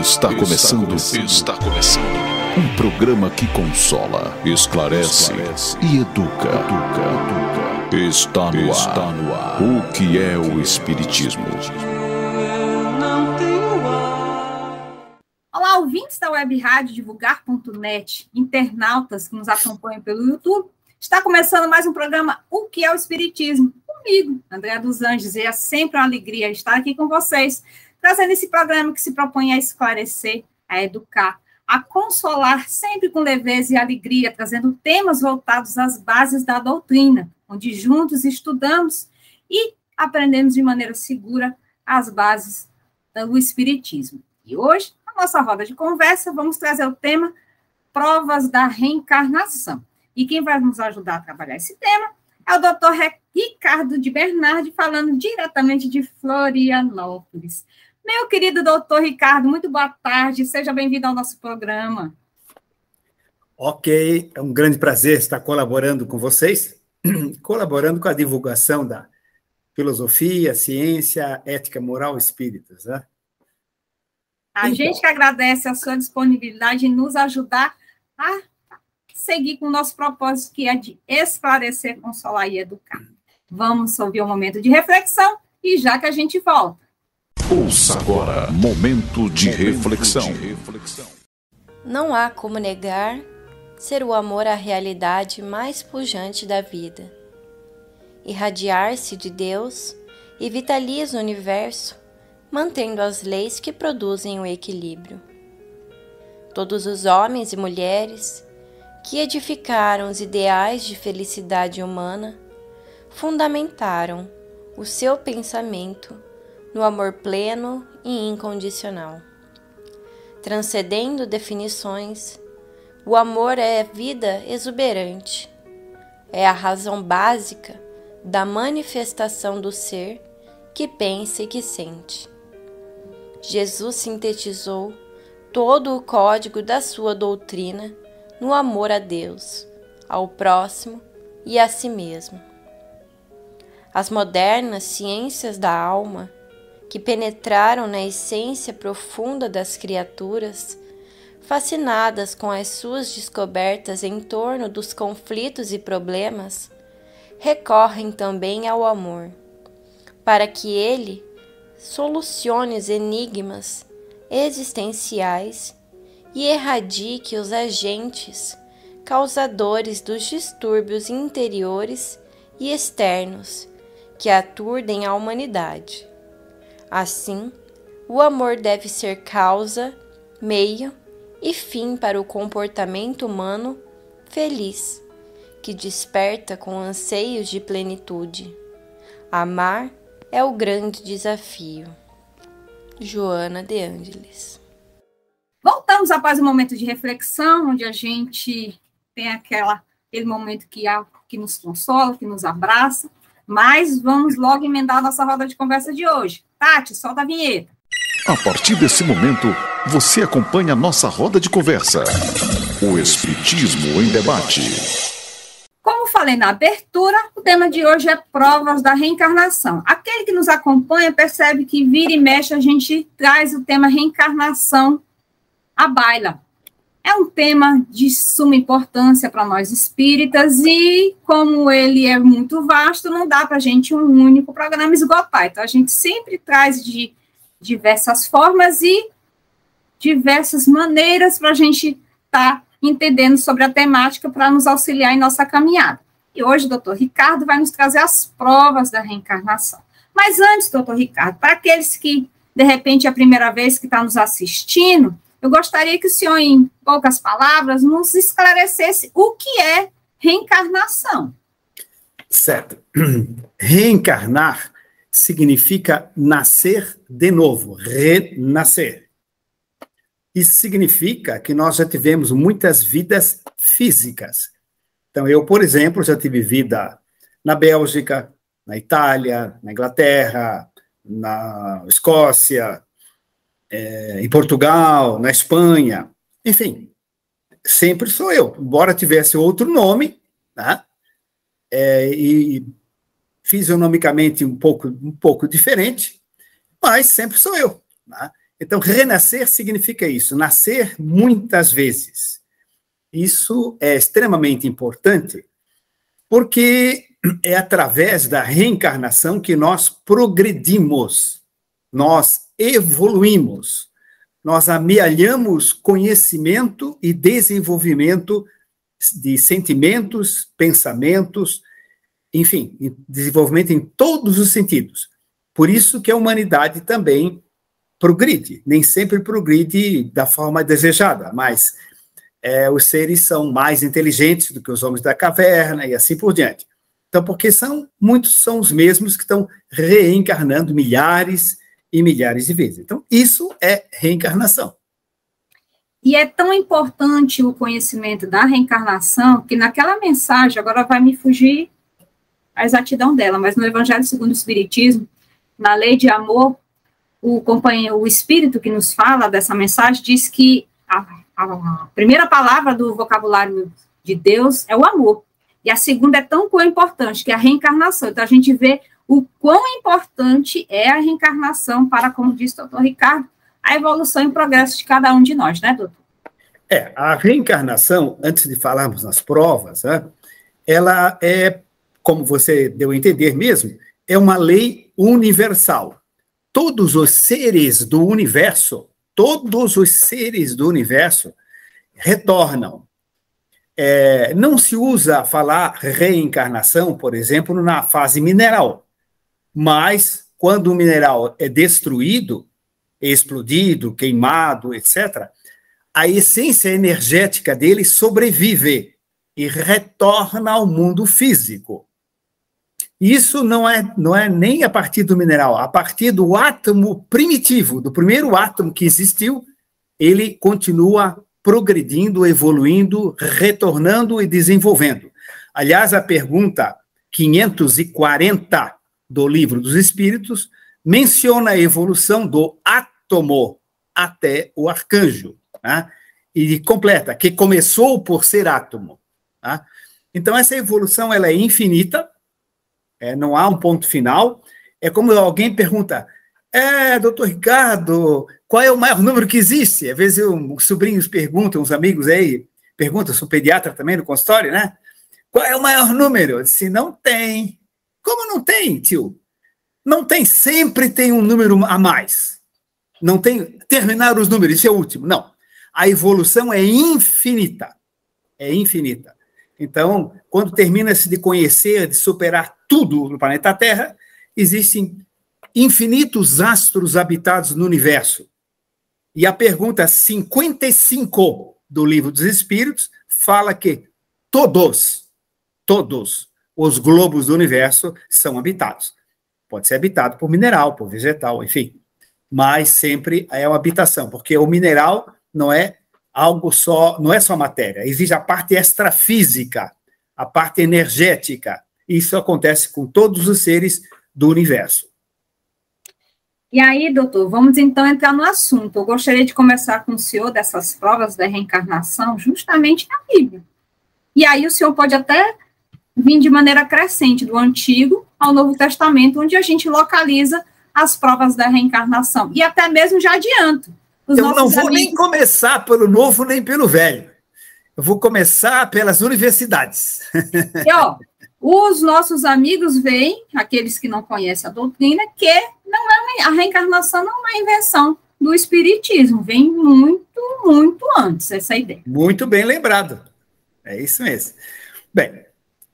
Está começando. Está começando. Um programa que consola, esclarece, esclarece e educa. educa, educa. Está, no Está, no ar. O que é o Espiritismo? Olá, ouvintes da web rádio divulgar.net, internautas que nos acompanham pelo YouTube. Está começando mais um programa O que é o Espiritismo? Comigo, Andréa dos Anjos. E é sempre uma alegria estar aqui com vocês trazendo esse programa que se propõe a esclarecer, a educar, a consolar sempre com leveza e alegria, trazendo temas voltados às bases da doutrina, onde juntos estudamos e aprendemos de maneira segura as bases do Espiritismo. E hoje, na nossa roda de conversa, vamos trazer o tema Provas da Reencarnação. E quem vai nos ajudar a trabalhar esse tema é o doutor Ricardo de Bernardi, falando diretamente de Florianópolis. Meu querido doutor Ricardo, muito boa tarde, seja bem-vindo ao nosso programa. Ok, é um grande prazer estar colaborando com vocês, colaborando com a divulgação da filosofia, ciência, ética, moral, espíritas, né? A então. gente que agradece a sua disponibilidade em nos ajudar a seguir com o nosso propósito, que é de esclarecer, consolar e educar. Vamos ouvir um momento de reflexão e já que a gente volta. Ouça agora Momento de, Momento reflexão. de reflexão. Não há como negar ser o amor a realidade mais pujante da vida. Irradiar-se de Deus e vitaliza o universo, mantendo as leis que produzem o equilíbrio. Todos os homens e mulheres que edificaram os ideais de felicidade humana fundamentaram o seu pensamento no amor pleno e incondicional. Transcendendo definições, o amor é vida exuberante, é a razão básica da manifestação do ser que pensa e que sente. Jesus sintetizou todo o código da sua doutrina no amor a Deus, ao próximo e a si mesmo. As modernas ciências da alma que penetraram na essência profunda das criaturas, fascinadas com as suas descobertas em torno dos conflitos e problemas, recorrem também ao amor, para que ele solucione os enigmas existenciais e erradique os agentes causadores dos distúrbios interiores e externos que aturdem a humanidade. Assim, o amor deve ser causa, meio e fim para o comportamento humano feliz, que desperta com anseios de plenitude. Amar é o grande desafio. Joana de Ângeles. Voltamos após um momento de reflexão, onde a gente tem aquela, aquele momento que, que nos consola, que nos abraça, mas vamos logo emendar a nossa roda de conversa de hoje. Tati, solta a vinheta. A partir desse momento, você acompanha nossa roda de conversa. O Espiritismo em Debate. Como falei na abertura, o tema de hoje é provas da reencarnação. Aquele que nos acompanha percebe que vira e mexe a gente traz o tema reencarnação à baila. É um tema de suma importância para nós espíritas e, como ele é muito vasto, não dá para a gente um único programa esgotar. Então, a gente sempre traz de diversas formas e diversas maneiras para a gente estar tá entendendo sobre a temática para nos auxiliar em nossa caminhada. E hoje o doutor Ricardo vai nos trazer as provas da reencarnação. Mas antes, doutor Ricardo, para aqueles que, de repente, é a primeira vez que está nos assistindo, eu gostaria que o senhor, em poucas palavras, nos esclarecesse o que é reencarnação. Certo. Reencarnar significa nascer de novo, renascer. Isso significa que nós já tivemos muitas vidas físicas. Então, eu, por exemplo, já tive vida na Bélgica, na Itália, na Inglaterra, na Escócia, é, em Portugal, na Espanha, enfim, sempre sou eu, embora tivesse outro nome, né? É, e fisionomicamente um pouco, um pouco diferente, mas sempre sou eu. Né? Então, renascer significa isso, nascer muitas vezes. Isso é extremamente importante, porque é através da reencarnação que nós progredimos, nós evoluímos. Nós amealhamos conhecimento e desenvolvimento de sentimentos, pensamentos, enfim, desenvolvimento em todos os sentidos. Por isso que a humanidade também progride, nem sempre progride da forma desejada, mas é, os seres são mais inteligentes do que os homens da caverna e assim por diante. Então, porque são muitos são os mesmos que estão reencarnando milhares e milhares de vezes. Então, isso é reencarnação. E é tão importante o conhecimento da reencarnação que naquela mensagem, agora vai me fugir a exatidão dela, mas no Evangelho segundo o Espiritismo, na lei de amor, o companheiro, o espírito que nos fala dessa mensagem diz que a, a primeira palavra do vocabulário de Deus é o amor. E a segunda é tão importante que é a reencarnação. Então a gente vê o quão importante é a reencarnação para, como disse o doutor Ricardo, a evolução e progresso de cada um de nós, né, doutor? É, a reencarnação, antes de falarmos nas provas, né, ela é, como você deu a entender mesmo, é uma lei universal. Todos os seres do universo, todos os seres do universo retornam. É, não se usa falar reencarnação, por exemplo, na fase mineral. Mas quando o mineral é destruído, é explodido, queimado, etc., a essência energética dele sobrevive e retorna ao mundo físico. Isso não é, não é nem a partir do mineral, a partir do átomo primitivo, do primeiro átomo que existiu, ele continua progredindo, evoluindo, retornando e desenvolvendo. Aliás, a pergunta 540 do Livro dos Espíritos, menciona a evolução do átomo até o arcanjo, tá? e completa, que começou por ser átomo. Tá? Então, essa evolução ela é infinita, é, não há um ponto final. É como alguém pergunta, é, doutor Ricardo, qual é o maior número que existe? Às vezes eu, os sobrinhos perguntam, os amigos aí perguntam, sou pediatra também no consultório, né? Qual é o maior número? Se não tem, como não tem, tio? Não tem, sempre tem um número a mais. Não tem terminar os números, isso é o último. Não. A evolução é infinita. É infinita. Então, quando termina-se de conhecer, de superar tudo no planeta Terra, existem infinitos astros habitados no universo. E a pergunta 55 do Livro dos Espíritos fala que todos, todos os globos do universo são habitados. Pode ser habitado por mineral, por vegetal, enfim. Mas sempre é uma habitação, porque o mineral não é algo só, não é só matéria, exige a parte extrafísica, a parte energética. Isso acontece com todos os seres do universo. E aí, doutor, vamos então entrar no assunto. Eu gostaria de começar com o senhor dessas provas da reencarnação, justamente na Bíblia. E aí o senhor pode até vim de maneira crescente do Antigo ao Novo Testamento, onde a gente localiza as provas da reencarnação. E até mesmo já adianto. Eu não vou amigos... nem começar pelo novo nem pelo velho. Eu vou começar pelas universidades. E, ó, os nossos amigos veem, aqueles que não conhecem a doutrina, que não é uma, a reencarnação não é uma invenção do espiritismo, vem muito, muito antes essa é ideia. Muito bem lembrado. É isso mesmo. Bem,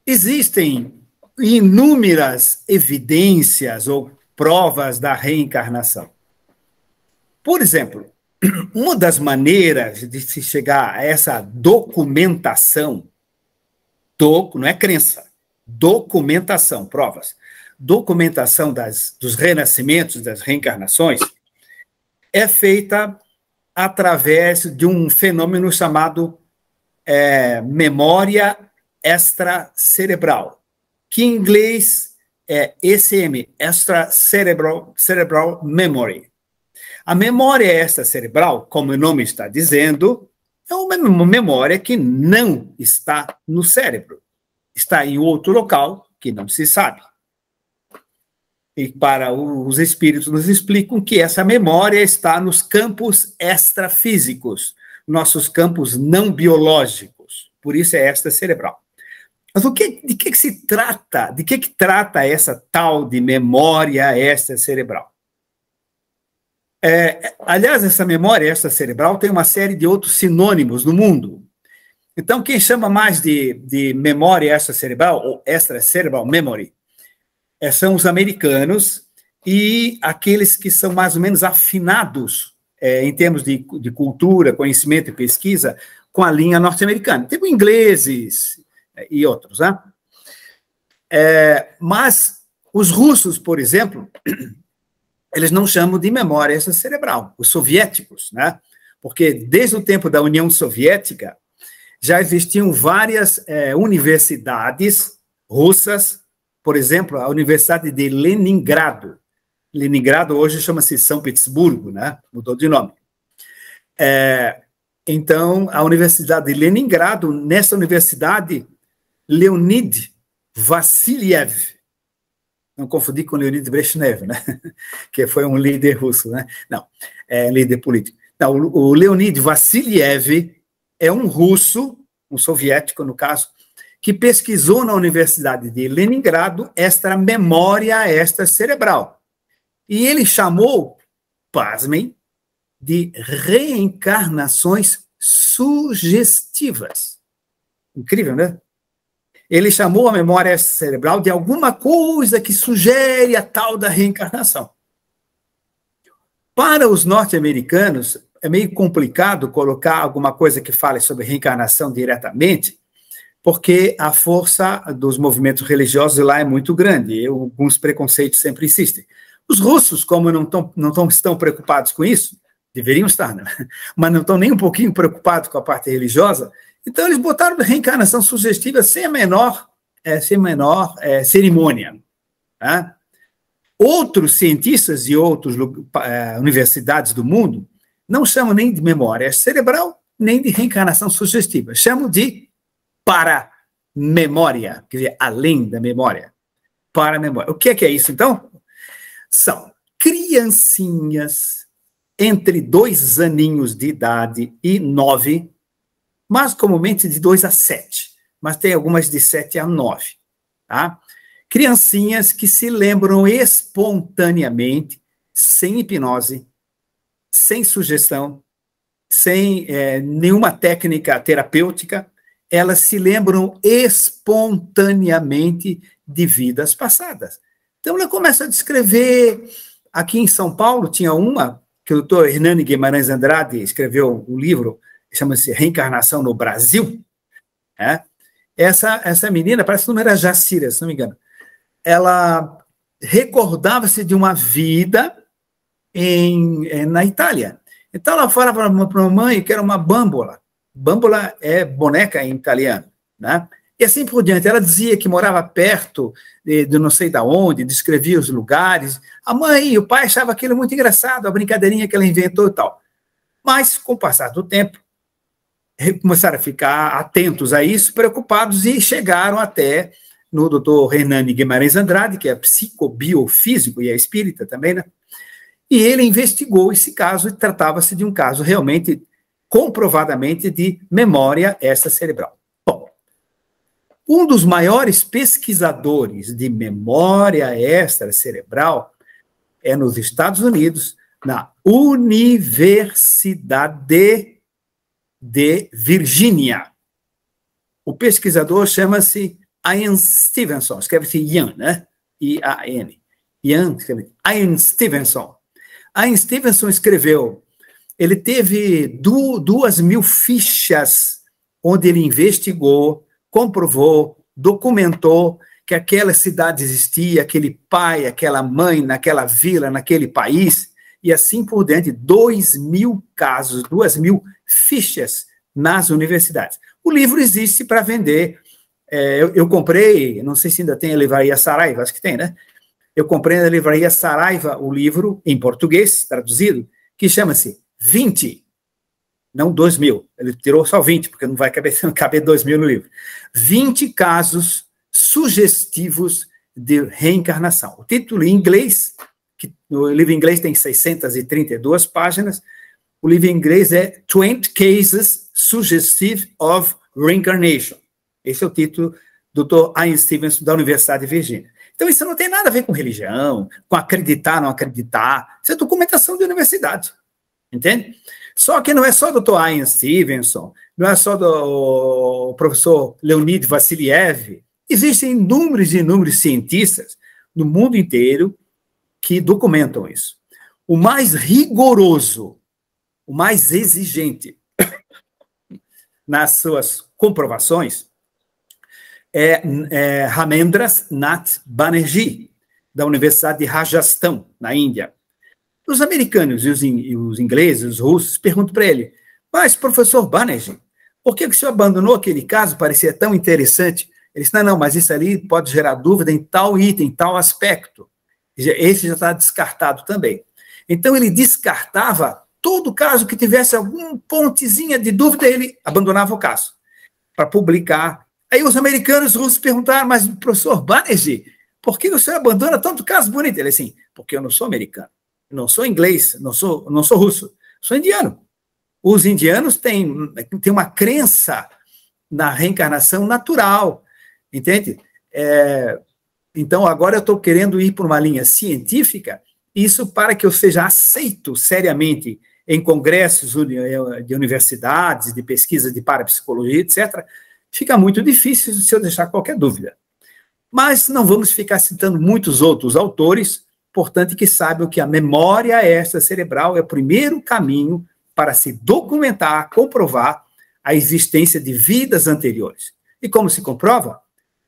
Existem inúmeras evidências ou provas da reencarnação. Por exemplo, uma das maneiras de se chegar a essa documentação, doc, não é crença, documentação, provas, documentação das, dos renascimentos, das reencarnações, é feita através de um fenômeno chamado é, memória extracerebral, que em inglês é ECM, Extracerebral Cerebral Memory. A memória extracerebral, como o nome está dizendo, é uma memória que não está no cérebro. Está em outro local que não se sabe. E para os espíritos nos explicam que essa memória está nos campos extrafísicos, nossos campos não biológicos. Por isso é extracerebral. Mas o que, de que, que se trata? De que, que trata essa tal de memória extracerebral? É, aliás, essa memória extracerebral tem uma série de outros sinônimos no mundo. Então, quem chama mais de, de memória extracerebral, ou extracerebral memory, é, são os americanos e aqueles que são mais ou menos afinados é, em termos de, de cultura, conhecimento e pesquisa com a linha norte-americana. Tipo ingleses, é, e outros. Né? É, mas os russos, por exemplo, eles não chamam de memória cerebral, os soviéticos, né? porque desde o tempo da União Soviética já existiam várias é, universidades russas, por exemplo, a Universidade de Leningrado. Leningrado hoje chama-se São Petersburgo, né? mudou de nome. É, então, a Universidade de Leningrado, nessa universidade, Leonid Vassiliev. Não confundir com Leonid Brezhnev, né? que foi um líder russo, né? Não, é líder político. Não, o Leonid Vassiliev é um russo, um soviético no caso, que pesquisou na Universidade de Leningrado esta memória esta cerebral. E ele chamou, pasmem, de reencarnações sugestivas. Incrível, né? ele chamou a memória cerebral de alguma coisa que sugere a tal da reencarnação. Para os norte-americanos, é meio complicado colocar alguma coisa que fale sobre reencarnação diretamente, porque a força dos movimentos religiosos lá é muito grande e alguns preconceitos sempre existem. Os russos, como não, tão, não tão, estão preocupados com isso, deveriam estar, né? mas não estão nem um pouquinho preocupados com a parte religiosa, então, eles botaram reencarnação sugestiva sem a menor, é, sem a menor é, cerimônia. Tá? Outros cientistas e outras é, universidades do mundo não chamam nem de memória cerebral, nem de reencarnação sugestiva. Chamam de para-memória, quer dizer, além da memória. Para-memória. O que é, que é isso, então? São criancinhas entre dois aninhos de idade e nove mas comumente de 2 a 7, mas tem algumas de 7 a 9, tá? Criancinhas que se lembram espontaneamente, sem hipnose, sem sugestão, sem é, nenhuma técnica terapêutica, elas se lembram espontaneamente de vidas passadas. Então ela começa a descrever. Aqui em São Paulo tinha uma que o doutor Hernani Guimarães Andrade escreveu o um livro chama-se Reencarnação no Brasil, é, essa, essa menina, parece que não era Jacira, se não me engano, ela recordava-se de uma vida em, eh, na Itália. Então ela fala para a mamãe que era uma bambola. Bambola é boneca em italiano, né? E assim por diante. Ela dizia que morava perto de, de, não sei da onde, descrevia os lugares. A mãe e o pai achavam aquilo muito engraçado, a brincadeirinha que ela inventou e tal. Mas, com o passar do tempo, começaram a ficar atentos a isso, preocupados e chegaram até no doutor Renani Guimarães Andrade, que é psicobiofísico e é espírita também, né? E ele investigou esse caso e tratava-se de um caso realmente, comprovadamente, de memória extracerebral. Bom, um dos maiores pesquisadores de memória extracerebral é nos Estados Unidos, na Universidade de Virgínia. O pesquisador chama-se Ian Stevenson, escreve-se Ian, né? I-A-N. Ian, escreve Ian Stevenson. Ian Stevenson escreveu, ele teve du, duas mil fichas onde ele investigou, comprovou, documentou que aquela cidade existia, aquele pai, aquela mãe, naquela vila, naquele país, e assim por diante, dois mil casos, duas mil fichas nas universidades. O livro existe para vender. É, eu, eu, comprei, não sei se ainda tem a livraria Saraiva, acho que tem, né? Eu comprei na livraria Saraiva o livro em português, traduzido, que chama-se 20, não 2 mil. Ele tirou só 20, porque não vai caber, não caber mil no livro. 20 casos sugestivos de reencarnação. O título em inglês, que o livro em inglês tem 632 páginas, o livro em inglês é 20 Cases Suggestive of Reincarnation. Esse é o título do Dr. Ian Stevenson da Universidade de Virgínia. Então isso não tem nada a ver com religião, com acreditar, não acreditar. Isso é documentação de universidade. Entende? Só que não é só o Dr. Ian Stevenson, não é só do professor Leonid Vassiliev. Existem inúmeros e inúmeros cientistas no mundo inteiro que documentam isso. O mais rigoroso o mais exigente nas suas comprovações é, é Ramendras Nath Banerjee, da Universidade de Rajasthan, na Índia. Os americanos e os, in, e os ingleses, os russos, perguntam para ele, mas, professor Banerjee, por que, que o senhor abandonou aquele caso, parecia tão interessante? Ele disse, não, não, mas isso ali pode gerar dúvida em tal item, em tal aspecto. Esse já está descartado também. Então, ele descartava todo caso que tivesse algum pontezinha de dúvida, ele abandonava o caso para publicar. Aí os americanos, os russos perguntaram, mas professor Banerjee, por que o senhor abandona tanto caso bonito? Ele assim, porque eu não sou americano, não sou inglês, não sou, não sou russo, sou indiano. Os indianos têm, têm uma crença na reencarnação natural, entende? É, então, agora eu estou querendo ir por uma linha científica, isso para que eu seja aceito seriamente em congressos eh, de universidades, de pesquisa de parapsicologia, etc., fica muito difícil se eu deixar qualquer dúvida. Mas não vamos ficar citando muitos outros autores, importante que saibam que a memória cerebral é o primeiro caminho para se documentar, comprovar a existência de vidas anteriores. E como se comprova?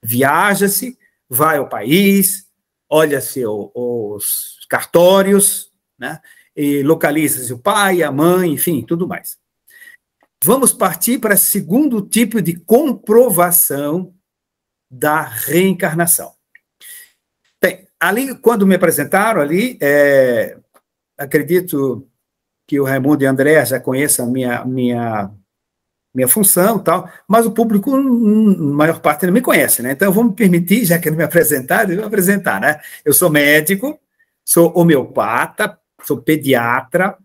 Viaja-se, vai ao país, olha-se os cartórios, né? localiza-se o pai, a mãe, enfim, tudo mais. Vamos partir para o segundo tipo de comprovação da reencarnação. Bem, ali, quando me apresentaram ali, é, acredito que o Raimundo e o André já conheçam a minha, minha, minha função tal, mas o público, a hum, hum, maior parte, não me conhece, né? Então, eu vou me permitir, já que não me apresentaram, eu vou me apresentar, né? Eu sou médico, sou homeopata, sou pediatra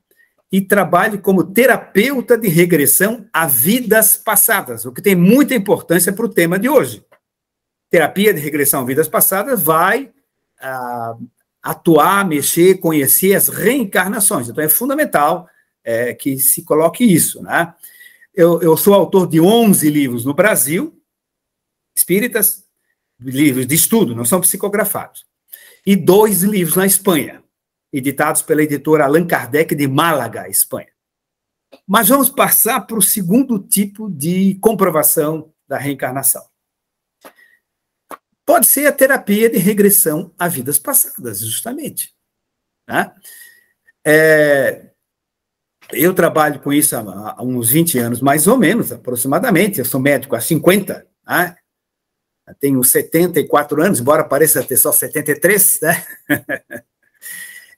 e trabalho como terapeuta de regressão a vidas passadas, o que tem muita importância para o tema de hoje. Terapia de regressão a vidas passadas vai ah, atuar, mexer, conhecer as reencarnações. Então é fundamental é, que se coloque isso, né? Eu, eu sou autor de 11 livros no Brasil, espíritas, livros de estudo, não são psicografados, e dois livros na Espanha editados pela editora Allan Kardec de Málaga, Espanha. Mas vamos passar para o segundo tipo de comprovação da reencarnação. Pode ser a terapia de regressão a vidas passadas, justamente. Né? É, eu trabalho com isso há, uns 20 anos, mais ou menos, aproximadamente. Eu sou médico há 50, né? tenho 74 anos, embora pareça ter só 73, né?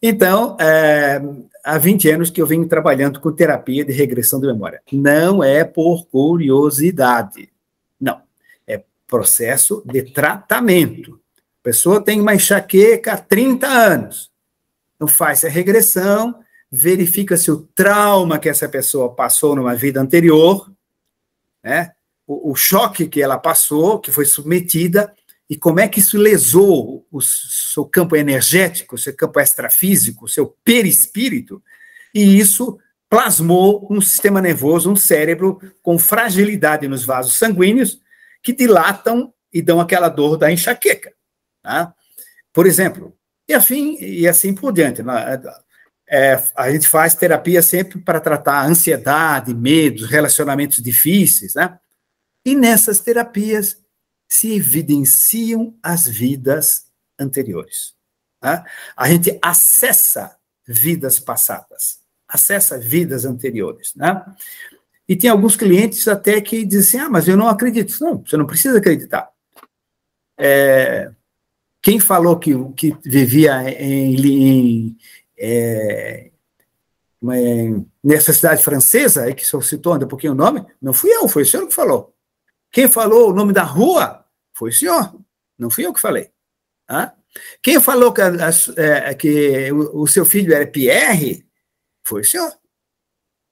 Então, é, há 20 anos que eu venho trabalhando com terapia de regressão de memória. Não é por curiosidade, não. É processo de tratamento. A pessoa tem uma enxaqueca há 30 anos. Então, faz a regressão, verifica se o trauma que essa pessoa passou numa vida anterior, né, o, o choque que ela passou, que foi submetida, e como é que isso lesou o seu campo energético, o seu campo extrafísico, o seu perispírito, e isso plasmou um sistema nervoso, um cérebro com fragilidade nos vasos sanguíneos que dilatam e dão aquela dor da enxaqueca. Tá? Por exemplo, e, afim, e assim por diante. Né? É, a gente faz terapia sempre para tratar ansiedade, medos, relacionamentos difíceis, né? E nessas terapias se evidenciam as vidas anteriores. Tá? A gente acessa vidas passadas, acessa vidas anteriores. Né? E tem alguns clientes até que dizem assim, ah, mas eu não acredito. Não, você não precisa acreditar. É, quem falou que, que vivia em, em, é, nessa cidade francesa, é que senhor citou ainda um pouquinho o nome, não fui eu, foi o senhor que falou. Quem falou o nome da rua foi o senhor, não fui eu que falei. Tá? Quem falou que, a, a, é, que o, o seu filho era Pierre foi o senhor.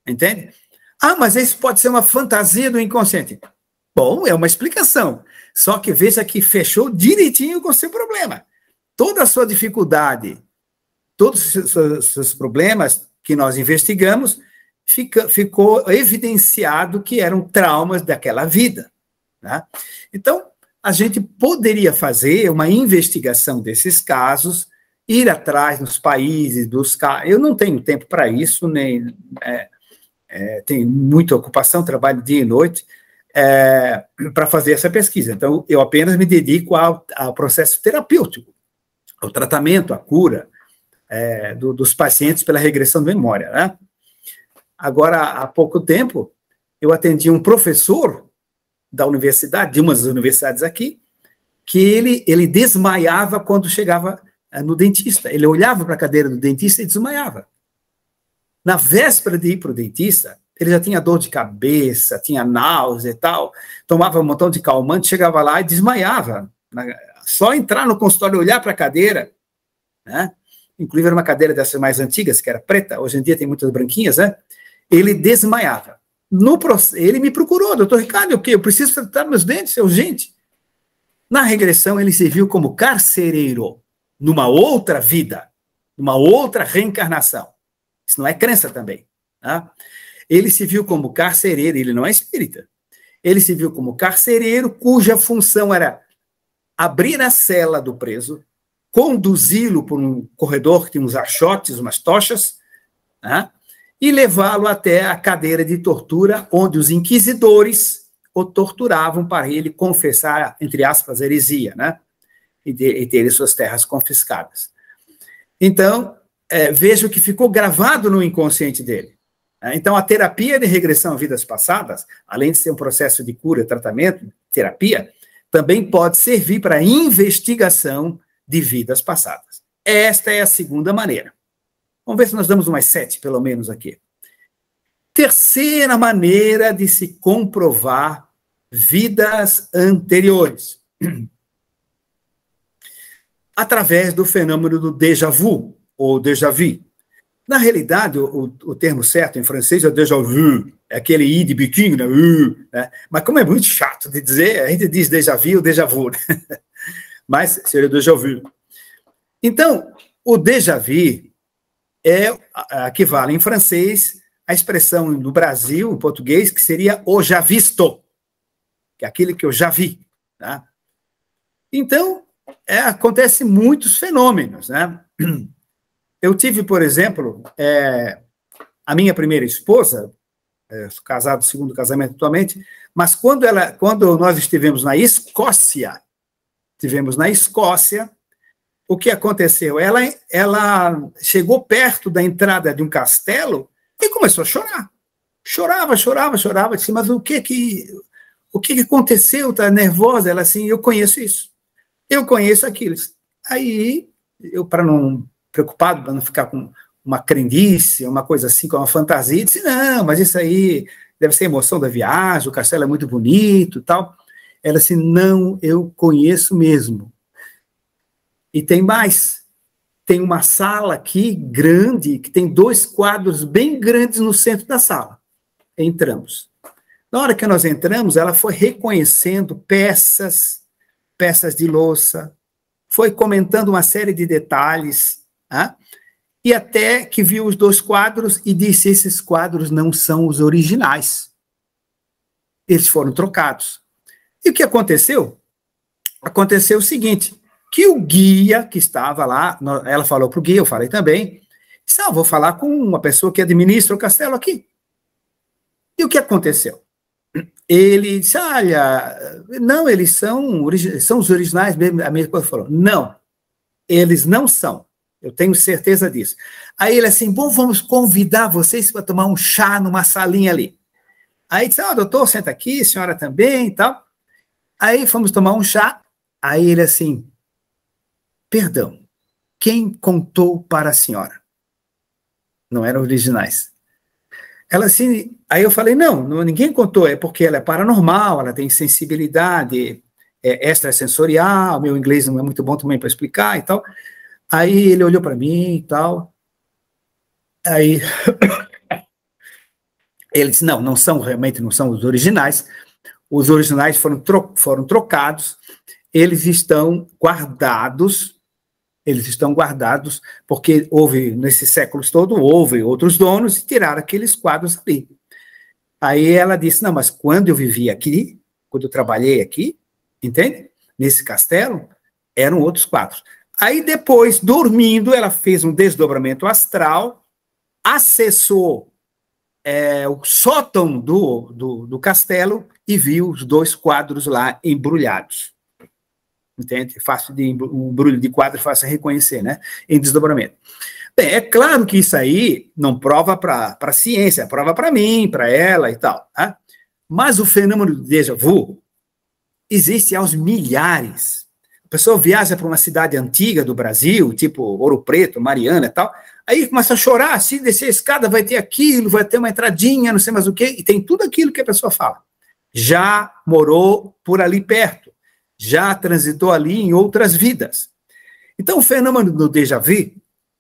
Entende? Ah, mas isso pode ser uma fantasia do inconsciente. Bom, é uma explicação. Só que veja que fechou direitinho com o seu problema. Toda a sua dificuldade, todos os seus problemas que nós investigamos, fica, ficou evidenciado que eram traumas daquela vida. Né? Então, a gente poderia fazer uma investigação desses casos, ir atrás nos países, buscar. Eu não tenho tempo para isso, nem é, é, tenho muita ocupação, trabalho dia e noite é, para fazer essa pesquisa. Então, eu apenas me dedico ao, ao processo terapêutico, ao tratamento, à cura é, do, dos pacientes pela regressão de memória. Né? Agora, há pouco tempo, eu atendi um professor da universidade, de umas universidades aqui, que ele, ele desmaiava quando chegava eh, no dentista. Ele olhava para a cadeira do dentista e desmaiava. Na véspera de ir para o dentista, ele já tinha dor de cabeça, tinha náusea e tal, tomava um montão de calmante, chegava lá e desmaiava. Né? Só entrar no consultório e olhar para a cadeira, né? inclusive era uma cadeira dessas mais antigas, que era preta, hoje em dia tem muitas branquinhas, né? ele desmaiava. No, ele me procurou, doutor Ricardo, o quê? Eu preciso tratar meus dentes, é urgente. Na regressão, ele se viu como carcereiro, numa outra vida, numa outra reencarnação. Isso não é crença também. Tá? Ele se viu como carcereiro, ele não é espírita. Ele se viu como carcereiro, cuja função era abrir a cela do preso, conduzi-lo por um corredor que tinha uns achotes, umas tochas, né? e levá-lo até a cadeira de tortura, onde os inquisidores o torturavam para ele confessar, entre aspas, heresia, né? E, de, e ter suas terras confiscadas. Então, é, veja o que ficou gravado no inconsciente dele. Né? Então, a terapia de regressão a vidas passadas, além de ser um processo de cura, tratamento, terapia, também pode servir para investigação de vidas passadas. Esta é a segunda maneira. Vamos ver se nós damos umas sete, pelo menos, aqui. Terceira maneira de se comprovar vidas anteriores. Através do fenômeno do déjà vu, ou déjà vu. Na realidade, o, o, termo certo em francês é déjà vu, é aquele i de biquinho, né? né? Mas como é muito chato de dizer, a gente diz déjà vu ou déjà vu. Né? Mas seria déjà vu. Então, o déjà vu é a que vale em francês a expressão do Brasil, em português, que seria o já visto, que é aquele que eu já vi. Tá? Então, é, acontece muitos fenômenos. Né? Eu tive, por exemplo, é, a minha primeira esposa, é, casado, segundo casamento atualmente, mas quando, ela, quando nós estivemos na Escócia, estivemos na Escócia, o que aconteceu? Ela, ela chegou perto da entrada de um castelo e começou a chorar. Chorava, chorava, chorava. Disse, mas o que que, o que, que aconteceu? Está nervosa? Ela assim, eu conheço isso. Eu conheço aquilo. Aí, eu, para não preocupado, para não ficar com uma crendice, uma coisa assim, com uma fantasia, disse, não, mas isso aí deve ser a emoção da viagem, o castelo é muito bonito tal. Ela disse, assim, não, eu conheço mesmo. E tem mais. Tem uma sala aqui grande, que tem dois quadros bem grandes no centro da sala. Entramos. Na hora que nós entramos, ela foi reconhecendo peças, peças de louça, foi comentando uma série de detalhes, né? e até que viu os dois quadros e disse: esses quadros não são os originais. Eles foram trocados. E o que aconteceu? Aconteceu o seguinte: que o guia que estava lá, ela falou para o guia, eu falei também, disse, ah, vou falar com uma pessoa que administra o castelo aqui. E o que aconteceu? Ele disse, olha, não, eles são, são os originais mesmo, a mesma coisa falou, não, eles não são, eu tenho certeza disso. Aí ele assim, bom, vamos convidar vocês para tomar um chá numa salinha ali. Aí disse, ó, oh, ah, doutor, senta aqui, senhora também e tal. Aí fomos tomar um chá, aí ele assim, Perdão, quem contou para a senhora? Não eram originais. Ela assim, aí eu falei, não, ninguém contou, é porque ela é paranormal, ela tem sensibilidade é, extrasensorial, meu inglês não é muito bom também para explicar e tal. Aí ele olhou para mim e tal. Aí ele disse, não, não são, realmente não são os originais. Os originais foram, tro foram trocados, eles estão guardados eles estão guardados porque houve, nesses séculos todo, houve outros donos e tiraram aqueles quadros ali. Aí ela disse, não, mas quando eu vivi aqui, quando eu trabalhei aqui, entende? Nesse castelo, eram outros quadros. Aí depois, dormindo, ela fez um desdobramento astral, acessou é, o sótão do, do, do castelo e viu os dois quadros lá embrulhados entende? Fácil de o barulho de quadro fácil reconhecer, né? Em desdobramento. Bem, é claro que isso aí não prova para a ciência, prova para mim, para ela e tal, tá? Mas o fenômeno do déjà vu existe aos milhares. A pessoa viaja para uma cidade antiga do Brasil, tipo Ouro Preto, Mariana e tal, aí começa a chorar, se assim, descer a escada vai ter aquilo, vai ter uma entradinha, não sei mais o quê, e tem tudo aquilo que a pessoa fala. Já morou por ali perto já transitou ali em outras vidas. Então, o fenômeno do déjà vu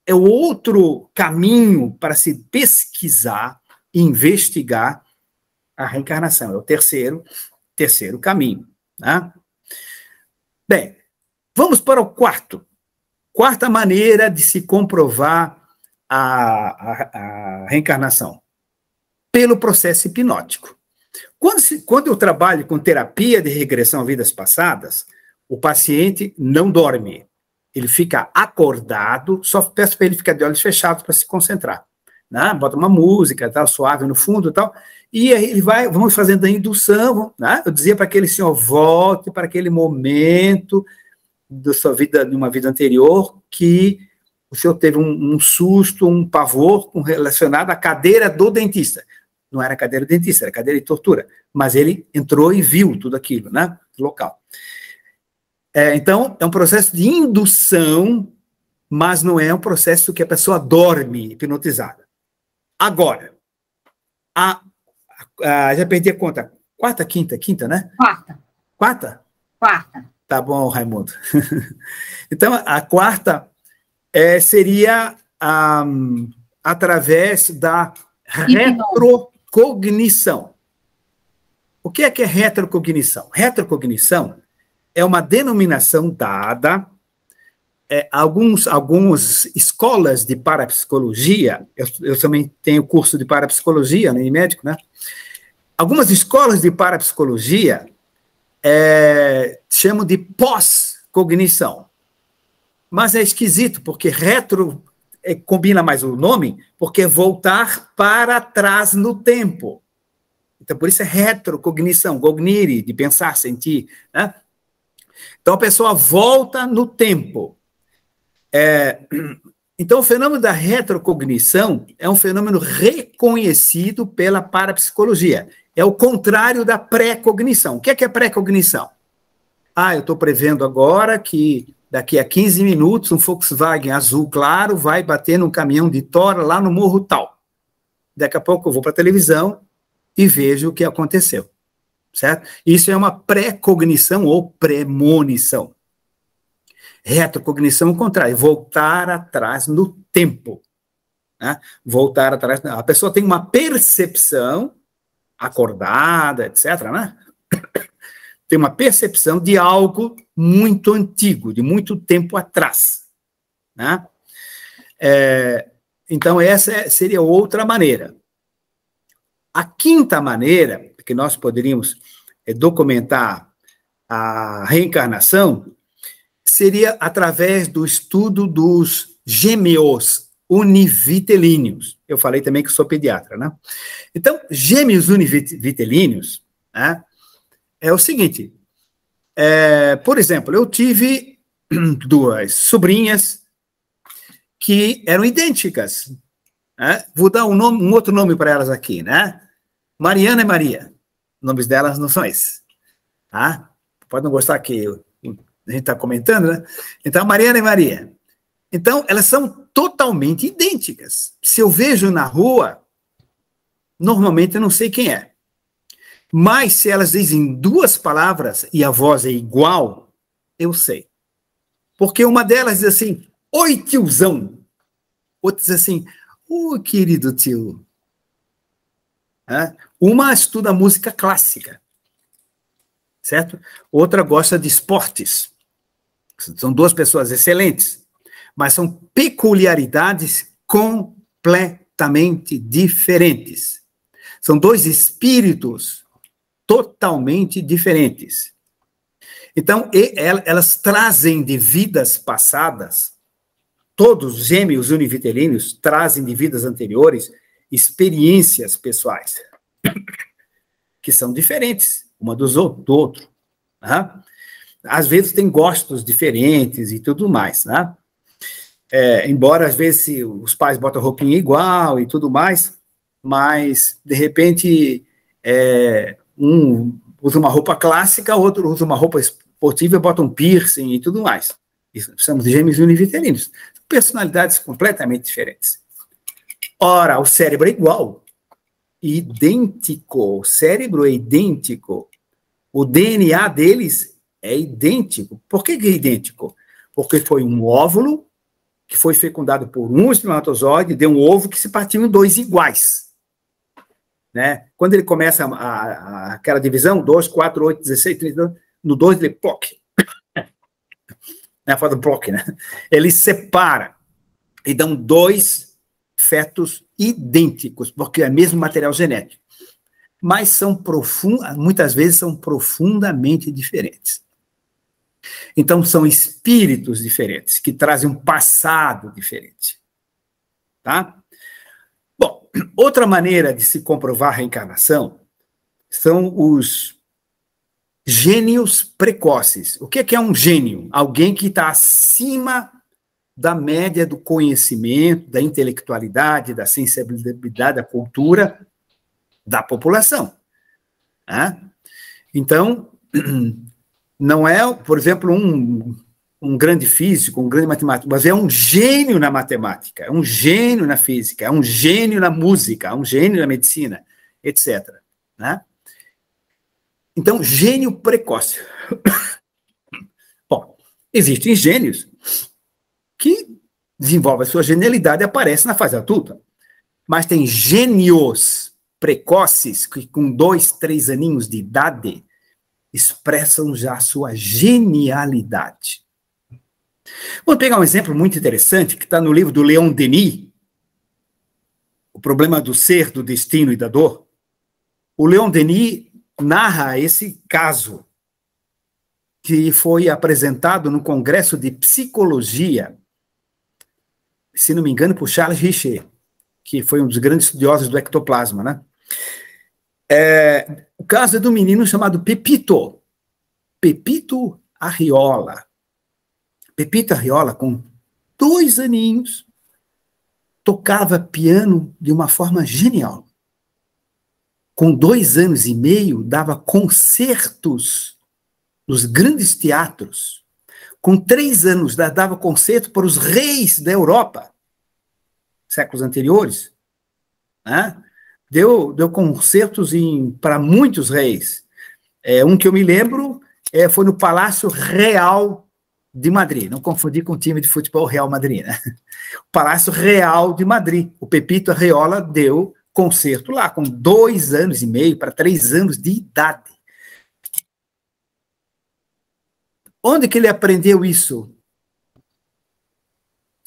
é outro caminho para se pesquisar e investigar a reencarnação. É o terceiro, terceiro caminho. Né? Bem, vamos para o quarto. Quarta maneira de se comprovar a, a, a reencarnação: pelo processo hipnótico. Quando, se, quando eu trabalho com terapia de regressão a vidas passadas, o paciente não dorme. Ele fica acordado, só peço para ele ficar de olhos fechados para se concentrar. Né? Bota uma música, tá suave no fundo tal. E aí ele vai, vamos fazendo a indução. Né? Eu dizia para aquele senhor, volte para aquele momento da sua vida, de uma vida anterior, que o senhor teve um, um susto, um pavor relacionado à cadeira do dentista não era cadeira de dentista, era cadeira de tortura, mas ele entrou e viu tudo aquilo, né, local. É, então, é um processo de indução, mas não é um processo que a pessoa dorme hipnotizada. Agora, a, a, a já perdi a conta, quarta, quinta, quinta, né? Quarta. Quarta? Quarta. Tá bom, Raimundo. então, a quarta é, seria um, ah, através da retro, cognição. O que é que é retrocognição? Retrocognição é uma denominação dada é, alguns algumas escolas de parapsicologia, eu, eu também tenho curso de parapsicologia no né, médico, né? Algumas escolas de parapsicologia é, chamam de pós-cognição. Mas é esquisito, porque retro é, combina mais o nome, porque é voltar para trás no tempo. Então, por isso é retrocognição, cognire, de pensar, sentir. Né? Então, a pessoa volta no tempo. É, então, o fenômeno da retrocognição é um fenômeno reconhecido pela parapsicologia. É o contrário da pré-cognição. O que é, que é pré-cognição? Ah, eu estou prevendo agora que daqui a 15 minutos, um Volkswagen azul claro vai bater num caminhão de tora lá no Morro Tal. Daqui a pouco eu vou para a televisão e vejo o que aconteceu. Certo? Isso é uma pré-cognição ou premonição. Retrocognição, o contrário, voltar atrás no tempo. Né? Voltar atrás. A pessoa tem uma percepção acordada, etc., né? tem uma percepção de algo muito antigo, de muito tempo atrás. Né? É, então, essa é, seria outra maneira. A quinta maneira que nós poderíamos é, documentar a reencarnação seria através do estudo dos gêmeos univitelíneos. Eu falei também que sou pediatra, né? Então, gêmeos univitelíneos, né? é o seguinte. É, por exemplo, eu tive duas sobrinhas que eram idênticas. Né? Vou dar um, nome, um outro nome para elas aqui, né? Mariana e Maria. Nomes delas não são esses. Tá? Pode não gostar que a gente está comentando, né? Então, Mariana e Maria. Então, elas são totalmente idênticas. Se eu vejo na rua, normalmente eu não sei quem é. Mas se elas dizem duas palavras e a voz é igual, eu sei. Porque uma delas diz assim, oi tiozão. Outra diz assim, ô oh, querido tio. Uma estuda música clássica, certo? Outra gosta de esportes. São duas pessoas excelentes, mas são peculiaridades completamente diferentes. São dois espíritos totalmente diferentes. Então, elas trazem de vidas passadas, todos os gêmeos univitelinos trazem de vidas anteriores experiências pessoais, que são diferentes uma dos outro, do outro. Né? Às vezes tem gostos diferentes e tudo mais, né? É, embora às vezes os pais botam roupinha igual e tudo mais, mas de repente é, um usa uma roupa clássica, outro usa uma roupa esportiva, bota um piercing e tudo mais. precisamos de gêmeos univiterinos. Personalidades completamente diferentes. Ora, o cérebro é igual, idêntico, o cérebro é idêntico, o DNA deles é idêntico. Por que, que é idêntico? Porque foi um óvulo que foi fecundado por um espermatozoide, deu um ovo que se partiu em dois iguais. Né? Quando ele começa a, a, aquela divisão, 2, 4, 8, 16, 32, no 2 ele ploc. né? do ploc, né? Ele separa e dão dois fetos idênticos, porque é o mesmo material genético. Mas são profundas, muitas vezes são profundamente diferentes. Então são espíritos diferentes que trazem um passado diferente. Tá? Bom, outra maneira de se comprovar a reencarnação são os gênios precoces. O é que é, um gênio? Alguém que está acima da média do conhecimento, da intelectualidade, da sensibilidade, da cultura da população. Né? Então, não é, por exemplo, um um grande físico, um grande matemático, mas é um gênio na matemática, é um gênio na física, é um gênio na música, é um gênio na medicina, etc. Né? Então, gênio precoce. Bom, existem gênios que desenvolvem a sua genialidade e aparecem na fase adulta. Mas tem gênios precoces que, com dois, três aninhos de idade, expressam já a sua genialidade. Vou pegar um exemplo muito interessante que está no livro do Leon Denis, O Problema do Ser, do Destino e da Dor. O Leon Denis narra esse caso que foi apresentado no Congresso de Psicologia, se não me engano, por Charles Richer, que foi um dos grandes estudiosos do ectoplasma, né? É, o caso é do menino chamado Pepito, Pepito Arriola, Pepita Riola, com dois aninhos, tocava piano de uma forma genial. Com dois anos e meio, dava concertos nos grandes teatros. Com três anos, dava concerto para os reis da Europa, séculos anteriores. Né? Deu, deu concertos para muitos reis. É, um que eu me lembro é, foi no Palácio Real de Madrid, não confundir com o time de futebol Real Madrid, né? O Palácio Real de Madrid. O Pepito Arreola deu concerto lá, com dois anos e meio para três anos de idade. Onde que ele aprendeu isso?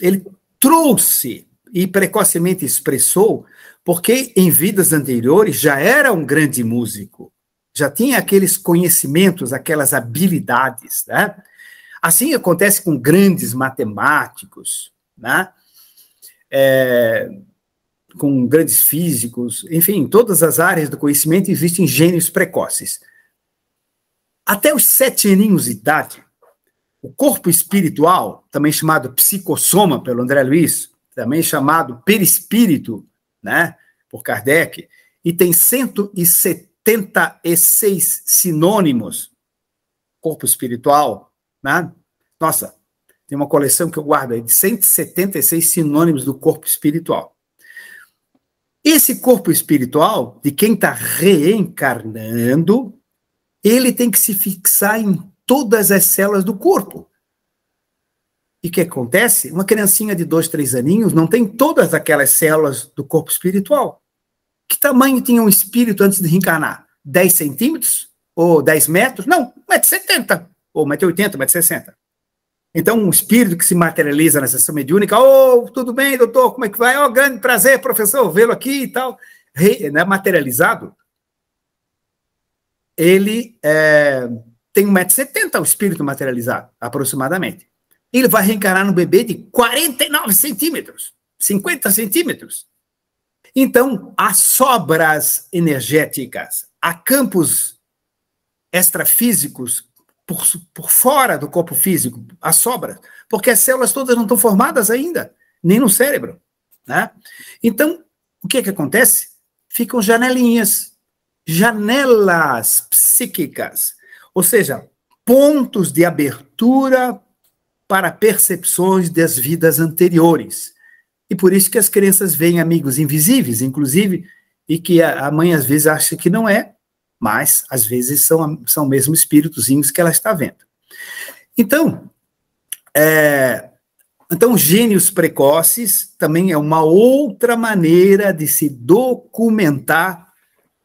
Ele trouxe e precocemente expressou, porque em vidas anteriores já era um grande músico, já tinha aqueles conhecimentos, aquelas habilidades, né? Assim acontece com grandes matemáticos, né? É, com grandes físicos, enfim, em todas as áreas do conhecimento existem gênios precoces. Até os sete aninhos de idade, o corpo espiritual, também chamado psicossoma pelo André Luiz, também chamado perispírito, né, por Kardec, e tem 176 sinônimos. Corpo espiritual, né? Nossa, tem uma coleção que eu guardo aí de 176 sinônimos do corpo espiritual. Esse corpo espiritual, de quem está reencarnando, ele tem que se fixar em todas as células do corpo. E o que acontece? Uma criancinha de dois, três aninhos não tem todas aquelas células do corpo espiritual. Que tamanho tinha um espírito antes de reencarnar? 10 centímetros? Ou 10 metros? Não, 1,70m ou 1,80m, 1,60m. Então, um espírito que se materializa na sessão mediúnica, ô, oh, tudo bem, doutor, como é que vai? Ó, oh, grande prazer, professor, vê-lo aqui e tal. Re, né, materializado, ele é, tem 1,70m, o espírito materializado, aproximadamente. Ele vai reencarnar no bebê de 49 centímetros, 50 centímetros. Então, há sobras energéticas, há campos extrafísicos por, por fora do corpo físico, a sobra, porque as células todas não estão formadas ainda, nem no cérebro. Né? Então, o que, é que acontece? Ficam janelinhas, janelas psíquicas, ou seja, pontos de abertura para percepções das vidas anteriores. E por isso que as crianças veem amigos invisíveis, inclusive, e que a mãe às vezes acha que não é, mas às vezes são, são mesmo espíritozinhos que ela está vendo. Então, é, então, gênios precoces também é uma outra maneira de se documentar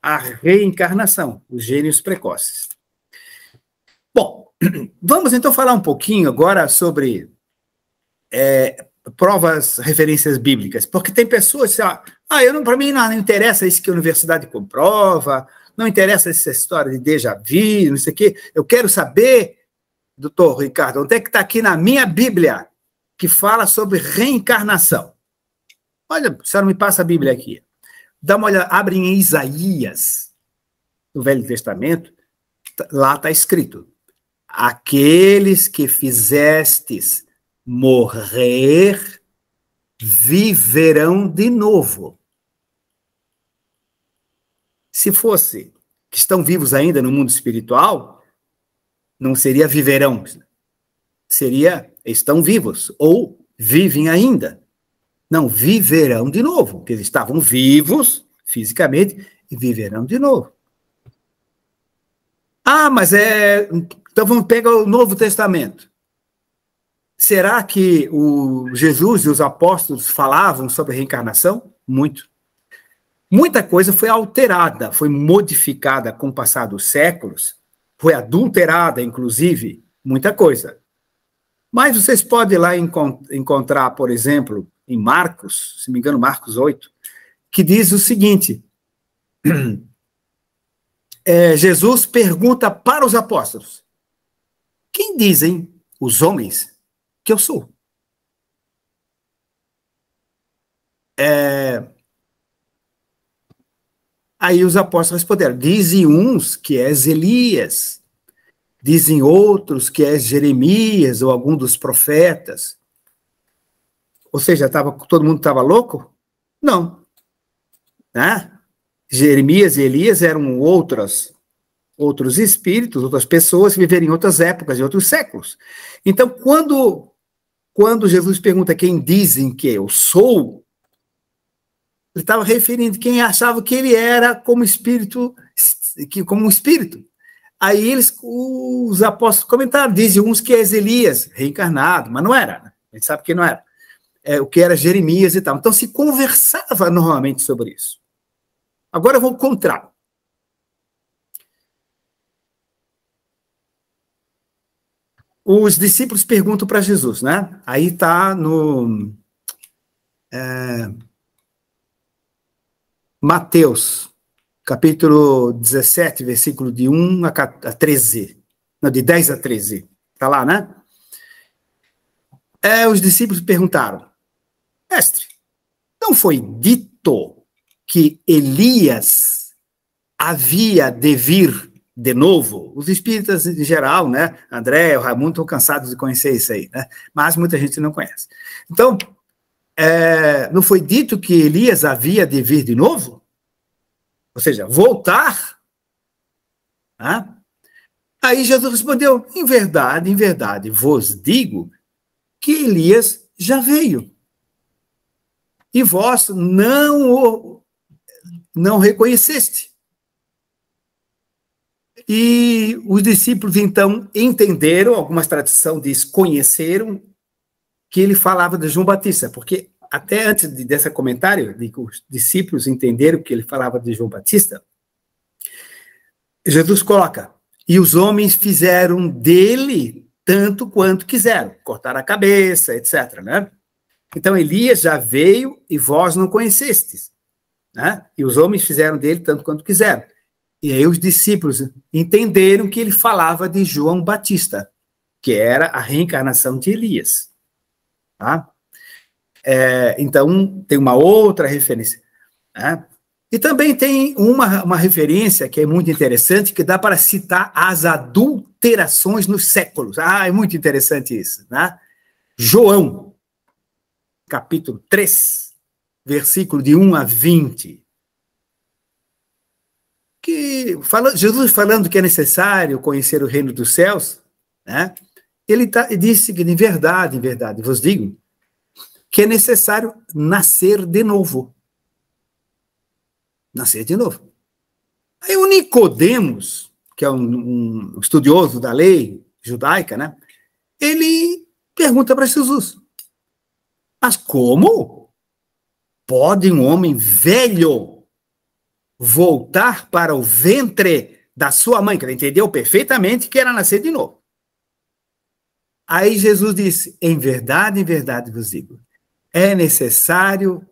a reencarnação, os gênios precoces. Bom, vamos então falar um pouquinho agora sobre é, provas, referências bíblicas, porque tem pessoas que ah, eu não, para mim não, não interessa é isso que a universidade comprova, não interessa essa história de déjà vu, não sei o quê. Eu quero saber, doutor Ricardo, onde é que está aqui na minha Bíblia que fala sobre reencarnação? Olha, a senhora me passa a Bíblia aqui. Dá uma olhada, abre em Isaías, no Velho Testamento, tá, lá está escrito: Aqueles que fizestes morrer viverão de novo. Se fosse que estão vivos ainda no mundo espiritual, não seria viverão, seria estão vivos ou vivem ainda. Não, viverão de novo, porque eles estavam vivos fisicamente e viverão de novo. Ah, mas é. Então vamos pegar o Novo Testamento. Será que o Jesus e os apóstolos falavam sobre reencarnação? Muito. Muita coisa foi alterada, foi modificada com o passar dos séculos, foi adulterada, inclusive, muita coisa. Mas vocês podem lá encontrar, por exemplo, em Marcos, se me engano, Marcos 8, que diz o seguinte: é, Jesus pergunta para os apóstolos: Quem dizem os homens que eu sou? É, Aí os apóstolos responderam: dizem uns que és Elias, dizem outros que és Jeremias ou algum dos profetas. Ou seja, tava, todo mundo estava louco? Não. Né? Jeremias e Elias eram outras, outros espíritos, outras pessoas que viveram em outras épocas, em outros séculos. Então, quando, quando Jesus pergunta quem dizem que eu sou, ele estava referindo quem achava que ele era como espírito, que, como um espírito. Aí eles, os apóstolos comentaram, dizem uns que é Elias, reencarnado, mas não era, né? a gente sabe que não era. É, o que era Jeremias e tal. Então se conversava normalmente sobre isso. Agora eu vou contrário. Os discípulos perguntam para Jesus, né? Aí está no. É, Mateus, capítulo 17, versículo de 1 a 13. Não, de 10 a 13. Está lá, né? É, os discípulos perguntaram: Mestre, não foi dito que Elias havia de vir de novo? Os espíritas em geral, né? André, o Raimundo, estão cansados de conhecer isso aí, né? Mas muita gente não conhece. Então, é, não foi dito que Elias havia de vir de novo? Ou seja, voltar? Aí Jesus respondeu: Em verdade, em verdade, vos digo que Elias já veio. E vós não o não reconheceste. E os discípulos então entenderam, algumas tradições diz conheceram, que ele falava de João Batista, porque até antes de, desse comentário, de que os discípulos entenderam que ele falava de João Batista, Jesus coloca: e os homens fizeram dele tanto quanto quiseram, cortaram a cabeça, etc. Né? Então Elias já veio e vós não conhecestes. Né? E os homens fizeram dele tanto quanto quiseram. E aí os discípulos entenderam que ele falava de João Batista, que era a reencarnação de Elias. Tá? É, então, tem uma outra referência. Né? E também tem uma, uma referência que é muito interessante, que dá para citar as adulterações nos séculos. Ah, é muito interessante isso. Né? João, capítulo 3, versículo de 1 a 20. Que fala, Jesus falando que é necessário conhecer o reino dos céus, né? ele tá, diz o seguinte: em verdade, em verdade, vos digo que é necessário nascer de novo. Nascer de novo. Aí o Nicodemos, que é um, um estudioso da lei judaica, né? Ele pergunta para Jesus: Mas como pode um homem velho voltar para o ventre da sua mãe? Que ele entendeu perfeitamente que era nascer de novo. Aí Jesus disse: Em verdade, em verdade vos digo, é necessário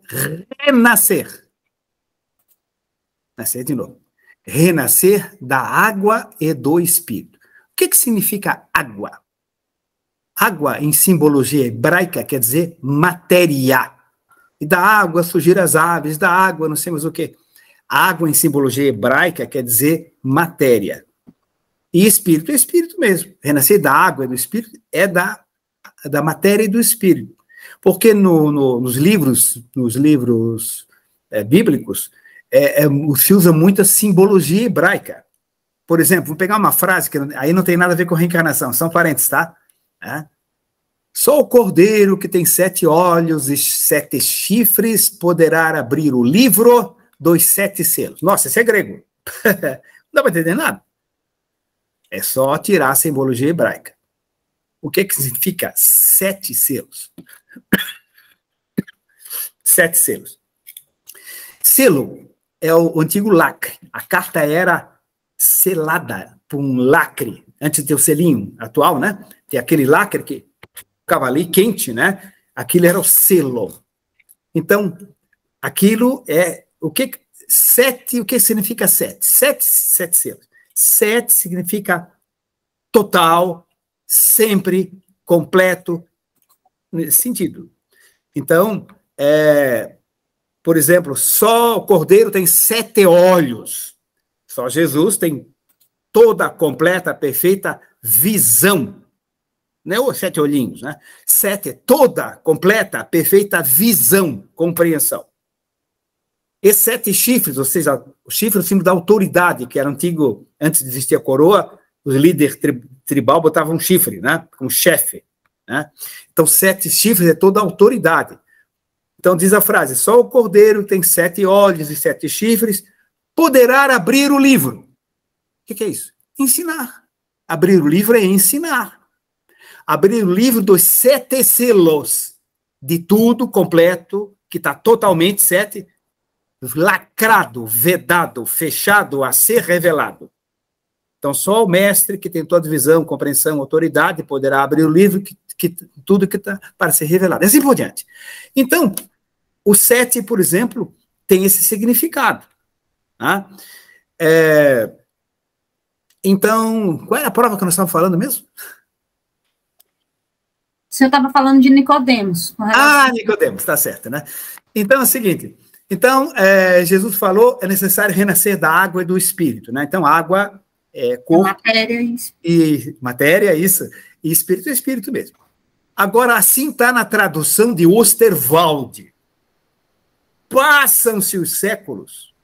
renascer. Nascer de novo. Renascer da água e do espírito. O que, que significa água? Água, em simbologia hebraica, quer dizer matéria. E da água surgiram as aves, da água não sei mais o quê. Água, em simbologia hebraica, quer dizer matéria. E espírito é espírito mesmo. Renascer da água, é do espírito, é da, da matéria e do espírito. Porque no, no, nos livros, nos livros é, bíblicos, é, é, se usa muita simbologia hebraica. Por exemplo, vou pegar uma frase que aí não tem nada a ver com reencarnação, são parentes, tá? É. Só o cordeiro que tem sete olhos e sete chifres poderá abrir o livro dos sete selos. Nossa, isso é grego. não dá para entender nada. É só tirar a simbologia hebraica. O que, que significa sete selos? sete selos. Selo é o antigo lacre. A carta era selada por um lacre, antes do o selinho atual, né? Tem aquele lacre que ficava ali quente, né? Aquilo era o selo. Então, aquilo é o que sete, o que significa sete? Sete, sete selos. Sete significa total, sempre, completo, nesse sentido. Então, é, por exemplo, só o cordeiro tem sete olhos. Só Jesus tem toda a completa, perfeita visão. Não é sete olhinhos, né? Sete, é toda, completa, perfeita visão, compreensão. Esses sete chifres, ou seja, o chifre é o símbolo da autoridade, que era antigo, antes de existir a coroa, os líderes tri tribal botavam um chifre, né? Um chefe, né? Então, sete chifres é toda a autoridade. Então, diz a frase, só o cordeiro tem sete olhos e sete chifres, poderá abrir o livro. O que, que é isso? Ensinar. Abrir o livro é ensinar. Abrir o livro dos sete selos, de tudo completo, que está totalmente sete, lacrado, vedado, fechado a ser revelado. Então, só o mestre que tem toda a visão, compreensão, autoridade poderá abrir o livro que, que tudo que está para ser revelado. E assim por diante. Então, o sete, por exemplo, tem esse significado. Tá? É, então, qual era a prova que nós estamos falando mesmo? Você estava falando de Nicodemos. Ah, Nicodemos, está certo, né? Então é o seguinte, então, é, Jesus falou, é necessário renascer da água e do espírito, né? Então, água é corpo. Matéria, E matéria, isso. E espírito é espírito mesmo. Agora, assim está na tradução de Osterwald. Passam-se os séculos,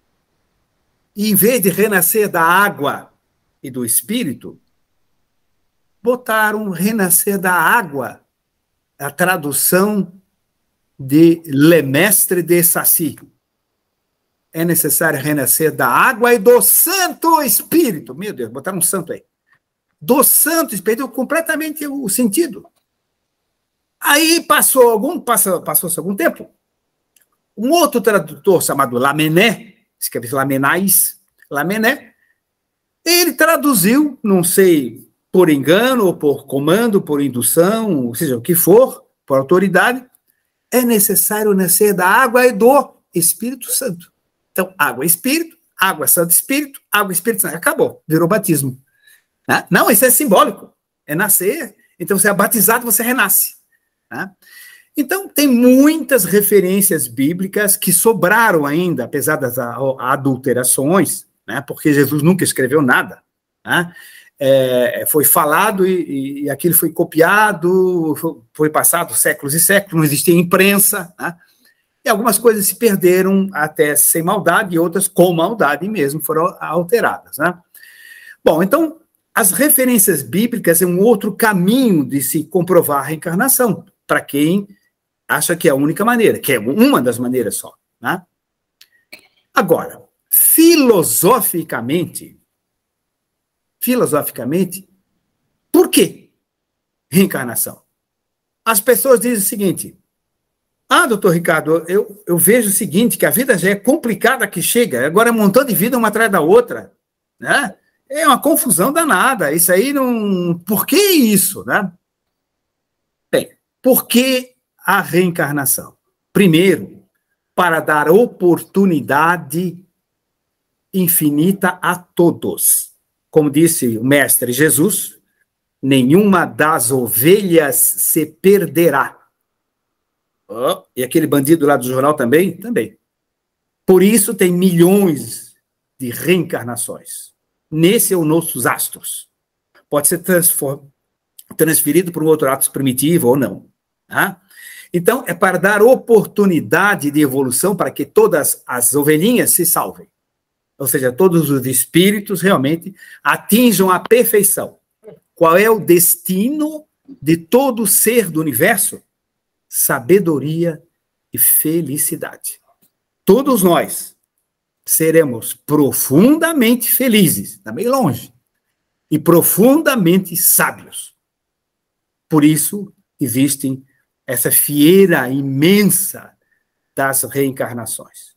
e em vez de renascer da água e do espírito, botaram renascer da água, a tradução de Lemestre de Saci. É necessário renascer da água e do Santo Espírito. Meu Deus, botaram um santo aí. Do Santo Espírito, completamente o sentido. Aí passou algum, passou, passou algum tempo, um outro tradutor chamado Lamené, escreve Lamenais, Lamené, ele traduziu, não sei por engano, ou por comando, por indução, ou seja, o que for, por autoridade, é necessário nascer da água e do Espírito Santo. Então, água Espírito, água Santo Espírito, água Espírito Santo. Acabou, virou batismo. Né? Não, isso é simbólico. É nascer. Então, você é batizado, você renasce. Né? Então, tem muitas referências bíblicas que sobraram ainda, apesar das adulterações, né? porque Jesus nunca escreveu nada. É, é, foi falado e, e, aquilo foi copiado, foi passado séculos e séculos, não existia imprensa, né? e algumas coisas se perderam até sem maldade, e outras com maldade mesmo foram alteradas. Né? Bom, então, as referências bíblicas é um outro caminho de se comprovar a reencarnação, para quem acha que é a única maneira, que é uma das maneiras só. Né? Agora, filosoficamente, filosoficamente, por que reencarnação? As pessoas dizem o seguinte: Ah, doutor Ricardo, eu, eu vejo o seguinte, que a vida já é complicada que chega, agora é um montão de vida uma atrás da outra, né? É uma confusão danada. Isso aí não. Por que isso, né? Bem, por que a reencarnação? Primeiro, para dar oportunidade infinita a todos como disse o mestre Jesus, nenhuma das ovelhas se perderá. Oh, e aquele bandido lá do jornal também? Também. Por isso tem milhões de reencarnações. Nesse é ou nossos astros. Pode ser transferido para um outro ato primitivo ou não. Tá? Então, é para dar oportunidade de evolução para que todas as ovelhinhas se salvem ou seja, todos os espíritos realmente atinjam a perfeição. Qual é o destino de todo ser do universo? Sabedoria e felicidade. Todos nós seremos profundamente felizes, está meio longe, e profundamente sábios. Por isso existem essa fieira imensa das reencarnações.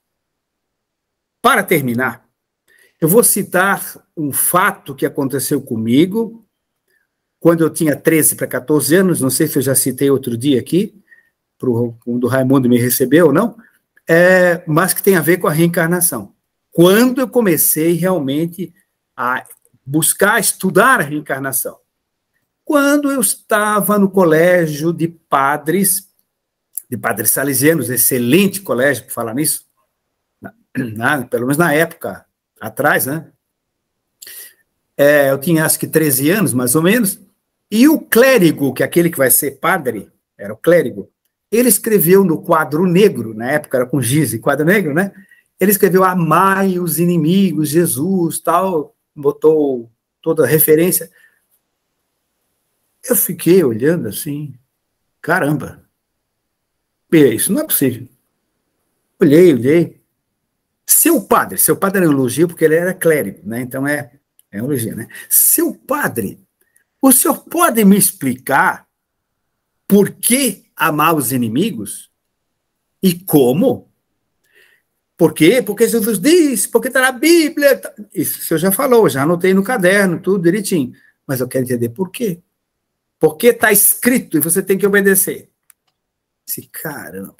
Para terminar, eu vou citar um fato que aconteceu comigo quando eu tinha 13 para 14 anos, não sei se eu já citei outro dia aqui, para quando o Raimundo me recebeu ou não, é, mas que tem a ver com a reencarnação. Quando eu comecei realmente a buscar estudar a reencarnação, quando eu estava no colégio de padres, de padres salesianos, excelente colégio, para falar nisso, na, na, pelo menos na época, atrás, né? É, eu tinha acho que 13 anos, mais ou menos, e o clérigo, que é aquele que vai ser padre, era o clérigo, ele escreveu no quadro negro, na época era com giz e quadro negro, né? Ele escreveu amai os inimigos, Jesus, tal, botou toda a referência. Eu fiquei olhando assim, caramba, isso não é possível. Olhei, olhei, seu padre, seu padre é um elogio porque ele era clérigo, né? Então é, é um elogio, né? Seu padre, o senhor pode me explicar por que amar os inimigos? E como? Por quê? Porque Jesus disse. porque está na Bíblia. Tá... Isso o senhor já falou, já anotei no caderno, tudo direitinho. Mas eu quero entender por quê. Porque está escrito e você tem que obedecer. Esse caramba.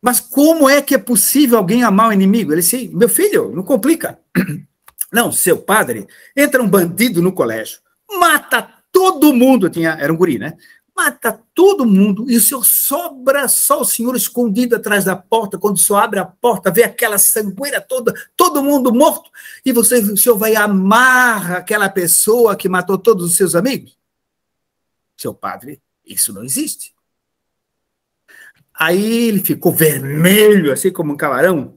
Mas como é que é possível alguém amar o inimigo? Ele disse, meu filho, não complica. Não, seu padre, entra um bandido no colégio, mata todo mundo, tinha, era um guri, né? Mata todo mundo e o senhor sobra só o senhor escondido atrás da porta. Quando o senhor abre a porta, vê aquela sangueira toda, todo mundo morto, e você, o senhor vai amar aquela pessoa que matou todos os seus amigos? Seu padre, isso não existe. Aí ele ficou vermelho, assim como um camarão,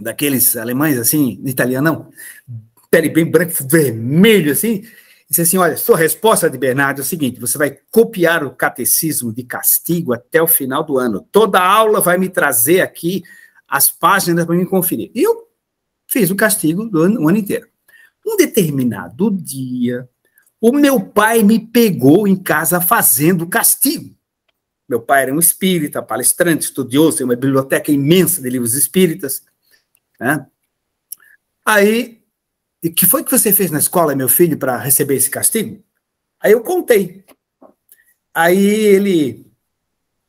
daqueles alemães assim, italianão, pele bem branca, vermelho assim, disse assim: Olha, sua resposta de Bernardo é o seguinte: você vai copiar o catecismo de castigo até o final do ano. Toda aula vai me trazer aqui as páginas para me conferir. E eu fiz o castigo do ano, o ano inteiro. Um determinado dia, o meu pai me pegou em casa fazendo castigo. Meu pai era um espírita, palestrante, estudioso, tem uma biblioteca imensa de livros espíritas. Né? Aí, e que foi que você fez na escola, meu filho, para receber esse castigo? Aí eu contei. Aí ele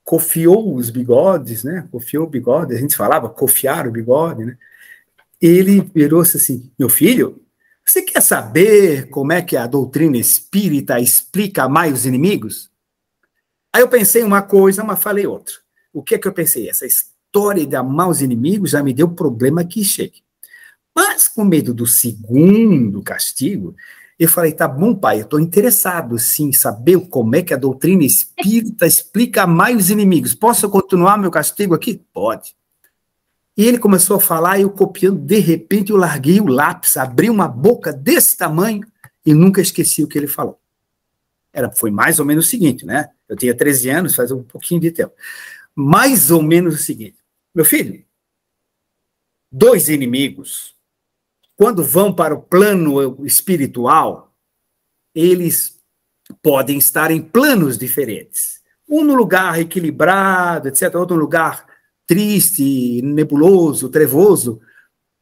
cofiou os bigodes, né? Cofiou o bigode, a gente falava cofiar o bigode, né? Ele virou-se assim: meu filho, você quer saber como é que a doutrina espírita explica mais os inimigos? Aí eu pensei uma coisa, mas falei outra. O que é que eu pensei? Essa história de amar os inimigos já me deu problema que chegue. Mas com medo do segundo castigo, eu falei, tá bom, pai, eu estou interessado, sim, em saber como é que a doutrina espírita explica mais os inimigos. Posso continuar meu castigo aqui? Pode. E ele começou a falar, eu copiando, de repente eu larguei o lápis, abri uma boca desse tamanho e nunca esqueci o que ele falou era, foi mais ou menos o seguinte, né? Eu tinha 13 anos, faz um pouquinho de tempo. Mais ou menos o seguinte: meu filho, dois inimigos, quando vão para o plano espiritual, eles podem estar em planos diferentes. Um no lugar equilibrado, etc., outro no lugar triste, nebuloso, trevoso,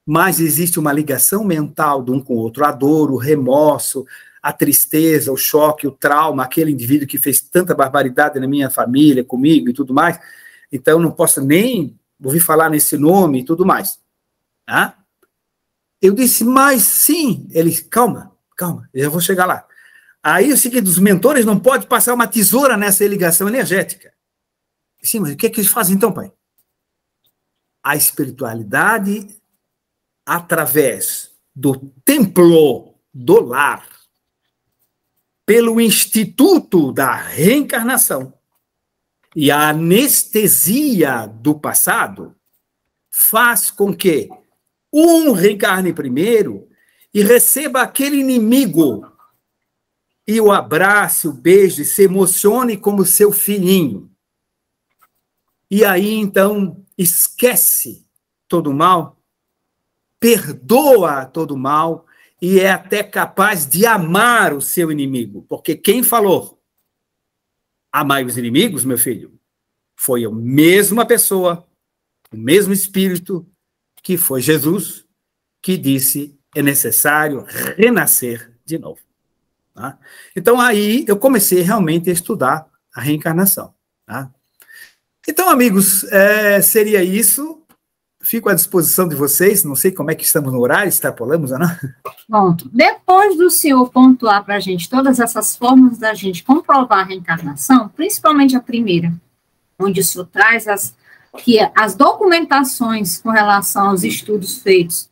mas existe uma ligação mental de um com o outro, a dor, o remorso, a tristeza, o choque, o trauma, aquele indivíduo que fez tanta barbaridade na minha família, comigo e tudo mais. Então não posso nem ouvir falar nesse nome e tudo mais. Tá? Eu disse, mas sim. Ele, calma, calma, eu já vou chegar lá. Aí o seguinte, os mentores não pode passar uma tesoura nessa ligação energética. Sim, mas o que é que eles fazem então, pai? A espiritualidade através do templo do lar pelo Instituto da Reencarnação e a anestesia do passado faz com que um reencarne primeiro e receba aquele inimigo e o abrace, o beijo, e se emocione como seu filhinho. E aí então esquece todo o mal, perdoa todo o mal e é até capaz de amar o seu inimigo, porque quem falou? Amai os inimigos, meu filho, foi a mesma pessoa, o mesmo espírito que foi Jesus, que disse é necessário renascer de novo. Tá? Então aí eu comecei realmente a estudar a reencarnação. Tá? Então, amigos, é, seria isso fico à disposição de vocês, não sei como é que estamos no horário, extrapolamos ou não? Pronto. Depois do senhor pontuar para a gente todas essas formas da gente comprovar a reencarnação, principalmente a primeira, onde o senhor traz as, que é as documentações com relação aos estudos feitos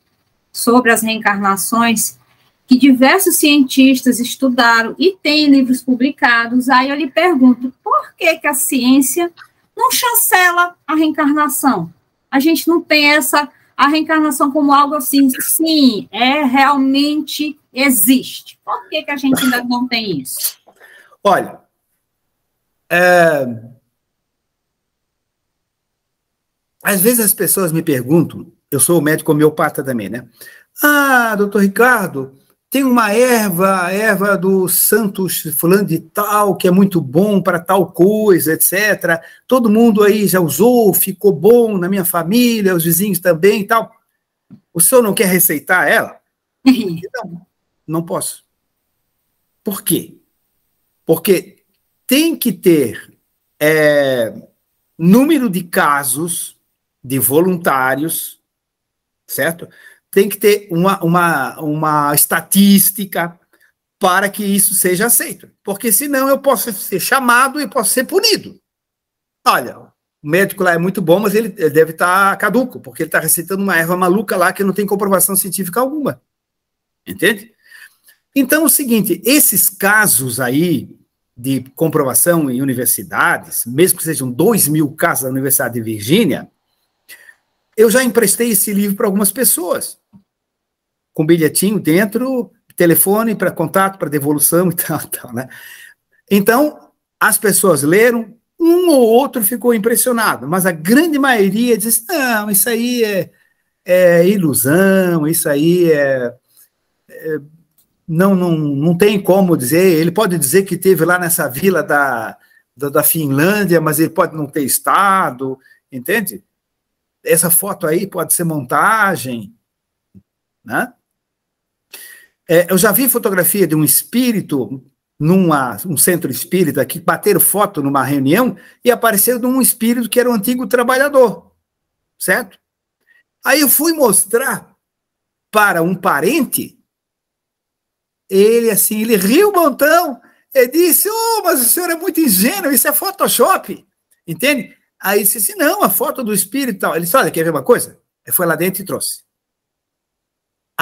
sobre as reencarnações, que diversos cientistas estudaram e têm livros publicados, aí eu lhe pergunto, por que, que a ciência não chancela a reencarnação? a gente não pensa a reencarnação como algo assim, sim, é realmente existe. Por que, que a gente ainda não tem isso? Olha, é... às vezes as pessoas me perguntam, eu sou médico homeopata também, né? Ah, doutor Ricardo, tem uma erva, a erva do Santos fulano de tal, que é muito bom para tal coisa, etc. Todo mundo aí já usou, ficou bom na minha família, os vizinhos também e tal. O senhor não quer receitar ela? não, não posso. Por quê? Porque tem que ter é, número de casos de voluntários, certo? tem que ter uma, uma, uma estatística para que isso seja aceito. Porque senão eu posso ser chamado e posso ser punido. Olha, o médico lá é muito bom, mas ele, ele deve estar tá caduco, porque ele está receitando uma erva maluca lá que não tem comprovação científica alguma. Entende? Então, é o seguinte, esses casos aí de comprovação em universidades, mesmo que sejam 2 mil casos da Universidade de Virgínia, eu já emprestei esse livro para algumas pessoas com bilhetinho dentro, telefone para contato, para devolução e tal, tal, né? Então, as pessoas leram, um ou outro ficou impressionado, mas a grande maioria disse: não, isso aí é, é ilusão, isso aí é, é. não, não, não tem como dizer. Ele pode dizer que teve lá nessa vila da, da, da Finlândia, mas ele pode não ter estado, entende? Essa foto aí pode ser montagem, né? É, eu já vi fotografia de um espírito num um centro espírita que bateram foto numa reunião e apareceu de um espírito que era um antigo trabalhador, certo? Aí eu fui mostrar para um parente, ele assim, ele riu um montão, e disse, oh, mas o senhor é muito ingênuo, isso é Photoshop, entende? Aí disse assim, não, a foto do espírito e tal. Ele disse, olha, quer ver uma coisa? Ele foi lá dentro e trouxe.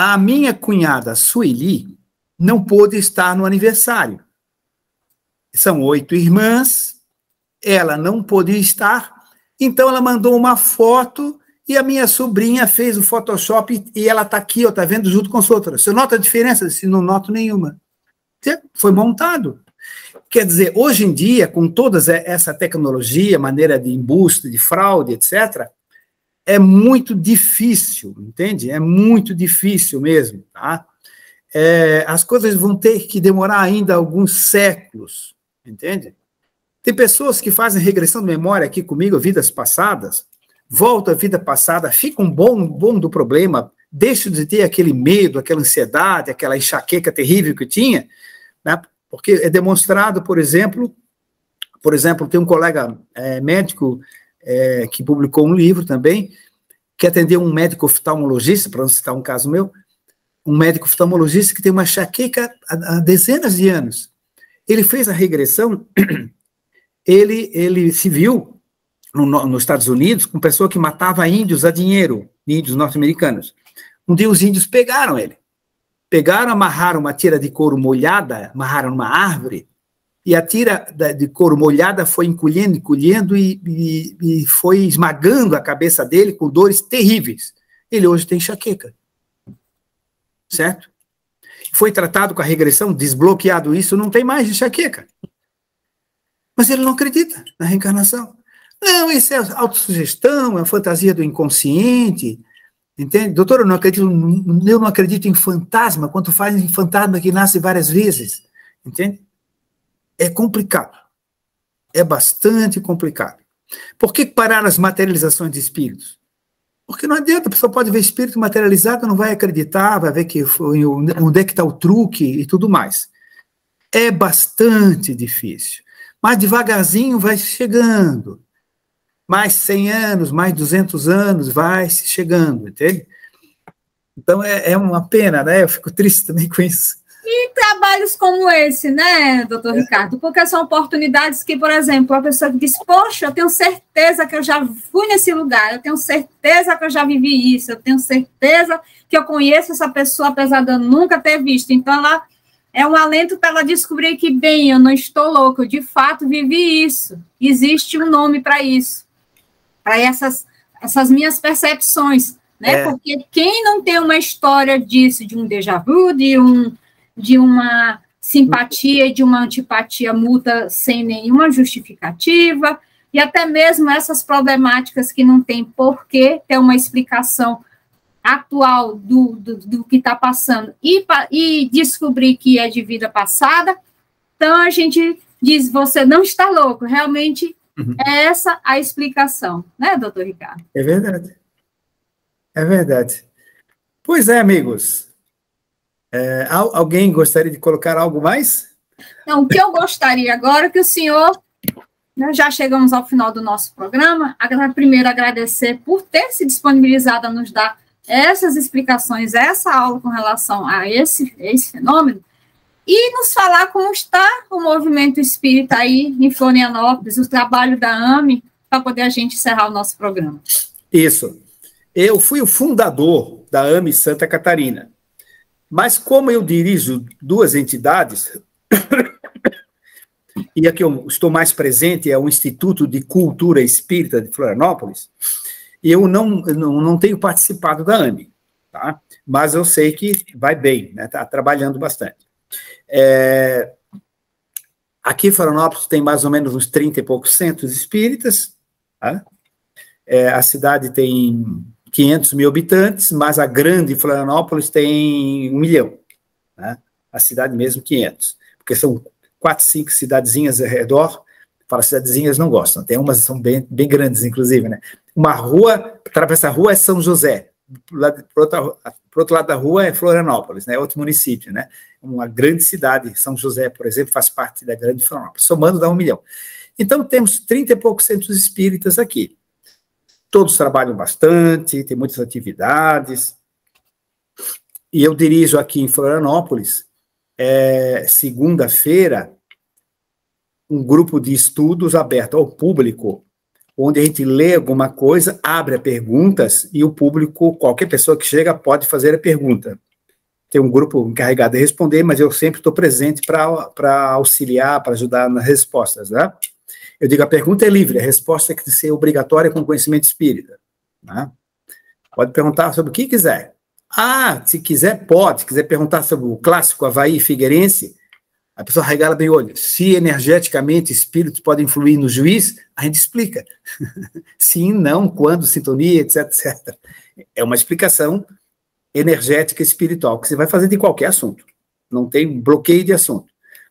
A minha cunhada Sueli não pôde estar no aniversário. São oito irmãs, ela não pôde estar, então ela mandou uma foto e a minha sobrinha fez o Photoshop e ela está aqui, está vendo junto com as outras. Você nota a diferença? Se não noto nenhuma. Foi montado. Quer dizer, hoje em dia, com toda essa tecnologia, maneira de embuste, de fraude, etc., é muito difícil, entende? É muito difícil mesmo, tá? É, as coisas vão ter que demorar ainda alguns séculos, entende? Tem pessoas que fazem regressão de memória aqui comigo, vidas passadas, volta à vida passada, fica um bom, bom do problema, deixa de ter aquele medo, aquela ansiedade, aquela enxaqueca terrível que tinha, né? porque é demonstrado, por exemplo, por exemplo, tem um colega é, médico é, que publicou um livro também, que atendeu um médico oftalmologista, para não citar um caso meu, um médico oftalmologista que tem uma chaqueca há dezenas de anos. Ele fez a regressão, ele, ele se viu no, nos Estados Unidos com pessoa que matava índios a dinheiro, índios norte-americanos. Um dia os índios pegaram ele. Pegaram, amarraram uma tira de couro molhada, amarraram uma árvore, e a tira de couro molhada foi encolhendo, encolhendo e, e, e, foi esmagando a cabeça dele com dores terríveis. Ele hoje tem enxaqueca. Certo? Foi tratado com a regressão, desbloqueado isso, não tem mais enxaqueca. Mas ele não acredita na reencarnação. Não, isso é autossugestão, é fantasia do inconsciente. Entende? Doutor, eu não acredito, eu não acredito em fantasma, quanto faz em fantasma que nasce várias vezes. Entende? é complicado. É bastante complicado. Por que parar as materializações de espíritos? Porque não adianta, a pessoa pode ver espírito materializado, não vai acreditar, vai ver que onde é que está o truque e tudo mais. É bastante difícil. Mas devagarzinho vai chegando. Mais 100 anos, mais 200 anos, vai chegando, entende? Então é, é uma pena, né? Eu fico triste também com isso. E trabalhos como esse, né, doutor é. Ricardo? Porque são oportunidades que, por exemplo, a pessoa diz, poxa, eu tenho certeza que eu já fui nesse lugar, eu tenho certeza que eu já vivi isso, eu tenho certeza que eu conheço essa pessoa, apesar de eu nunca ter visto. Então, ela é um alento para ela descobrir que, bem, eu não estou louco, eu de fato vivi isso. Existe um nome para isso, para essas, essas minhas percepções, né? É. Porque quem não tem uma história disso, de um déjà vu, de um de uma simpatia e de uma antipatia mútua sem nenhuma justificativa, e até mesmo essas problemáticas que não tem por que ter uma explicação atual do, do, do que está passando e, e descobrir que é de vida passada, então a gente diz, você não está louco, realmente uhum. é essa a explicação, né, doutor Ricardo? É verdade. É verdade. Pois é, amigos. É, alguém gostaria de colocar algo mais? Não, o que eu gostaria agora é que o senhor. Nós né, já chegamos ao final do nosso programa. Primeiro, agradecer por ter se disponibilizado a nos dar essas explicações, essa aula com relação a esse, esse fenômeno, e nos falar como está o movimento espírita aí em Florianópolis, o trabalho da AME, para poder a gente encerrar o nosso programa. Isso. Eu fui o fundador da AME Santa Catarina. Mas como eu dirijo duas entidades, e a que eu estou mais presente é o Instituto de Cultura Espírita de Florianópolis, eu não, não, não tenho participado da AME, tá? mas eu sei que vai bem, está né? Tá trabalhando bastante. É, aqui em Florianópolis tem mais ou menos uns 30 e poucos centros espíritas, tá? é, a cidade tem 500 mil habitantes, mas a grande Florianópolis tem um milhão. Né? A cidade mesmo, 500. Porque são quatro, cinco cidadezinhas ao redor. Para cidadezinhas não gostam, tem umas que são bem, bem grandes, inclusive. Né? Uma rua, atravessa a rua é São José, para o outro lado da rua é Florianópolis, né? É outro município. Né? Uma grande cidade, São José, por exemplo, faz parte da grande Florianópolis, somando dá um milhão. Então, temos 30 e poucos centros espíritas aqui todos trabalham bastante, tem muitas atividades. E eu dirijo aqui em Florianópolis, é, segunda-feira, um grupo de estudos aberto ao público, onde a gente lê alguma coisa, abre perguntas e o público, qualquer pessoa que chega, pode fazer a pergunta. Tem um grupo encarregado de responder, mas eu sempre estou presente para auxiliar, para ajudar nas respostas, né? Eu digo, a pergunta é livre, a resposta é tem é que ser obrigatória com conhecimento espírita. Né? Pode perguntar sobre o que quiser. Ah, se quiser, pode. Se quiser perguntar sobre o clássico Havaí Figueirense, a pessoa regala bem o olho. Se energeticamente espíritos podem influir no juiz, a gente explica. Sim, não, quando, sintonia, etc, etc. É uma explicação energética espiritual que você vai fazer de qualquer assunto. Não tem bloqueio de assunto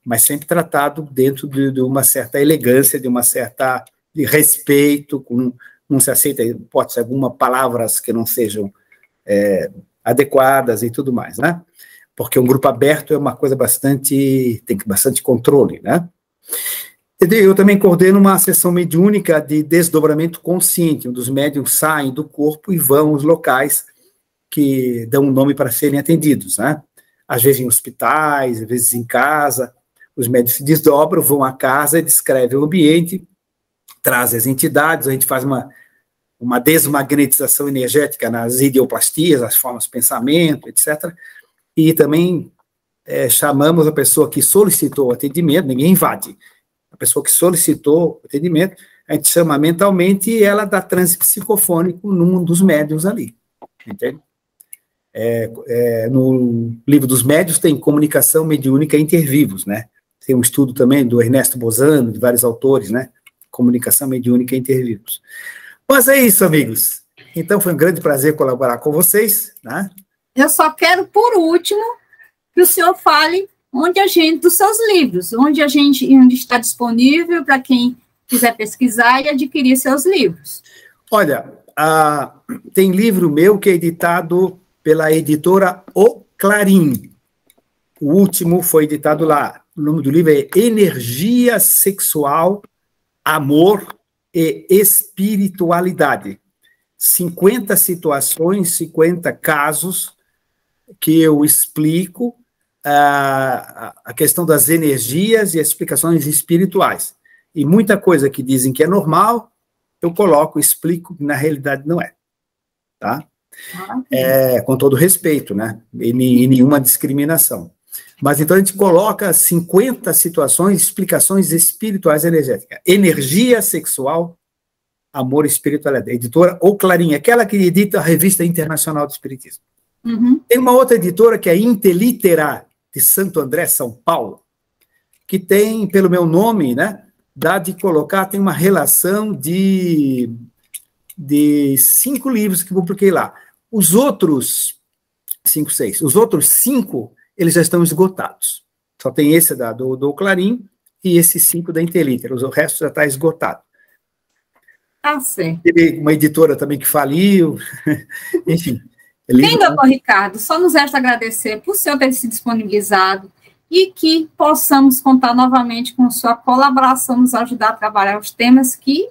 mas sempre tratado dentro de, de uma certa elegância, de uma certa de respeito, com, não se aceita, pode ser alguma palavras que não sejam é, adequadas e tudo mais, né? Porque um grupo aberto é uma coisa bastante, tem bastante controle, né? Eu também coordeno uma sessão mediúnica de desdobramento consciente, onde os médiums saem do corpo e vão aos locais que dão um nome para serem atendidos, né? Às vezes em hospitais, às vezes em casa, os médios se desdobram, vão à casa, descrevem o ambiente, trazem as entidades, a gente faz uma, uma desmagnetização energética nas ideoplastias, as formas de pensamento, etc. E também é, chamamos a pessoa que solicitou o atendimento, ninguém invade, a pessoa que solicitou o atendimento, a gente chama mentalmente e ela dá transe psicofônico num dos médios ali, entende? É, é, no livro dos médios tem comunicação mediúnica intervivos, né? Tem um estudo também do Ernesto Bozano, de vários autores, né? Comunicação mediúnica entre entrevistas. Mas é isso, amigos. Então foi um grande prazer colaborar com vocês, né? Eu só quero, por último, que o senhor fale onde a gente, dos seus livros, onde a gente onde está disponível para quem quiser pesquisar e adquirir seus livros. Olha, tem livro meu que é editado pela editora O Clarim. O último foi editado lá. O nome do livro é Energia Sexual, Amor e Espiritualidade. 50 situações, 50 casos que eu explico uh, a questão das energias e explicações espirituais. E muita coisa que dizem que é normal, eu coloco, explico que na realidade não é. Tá? É, com todo respeito, né? E, e nenhuma discriminação. Mas então a gente coloca 50 situações, explicações espirituais energéticas. Energia sexual, amor e espiritualidade. É editora ou Clarinha, aquela que edita a Revista Internacional do Espiritismo. Uhum. Tem uma outra editora que é Inteliterar, de Santo André, São Paulo, que tem, pelo meu nome, né, dá de colocar, tem uma relação de, de cinco livros que publiquei lá. Os outros, cinco, seis, os outros cinco eles já estão esgotados. Só tem esse da, do, do Clarim e esses cinco da Inteliter, o resto já está esgotado. Ah, sim. Teve uma editora também que faliu, enfim. Bem, é doutor Ricardo, só nos resta agradecer por o senhor ter se disponibilizado e que possamos contar novamente com sua colaboração, nos ajudar a trabalhar os temas que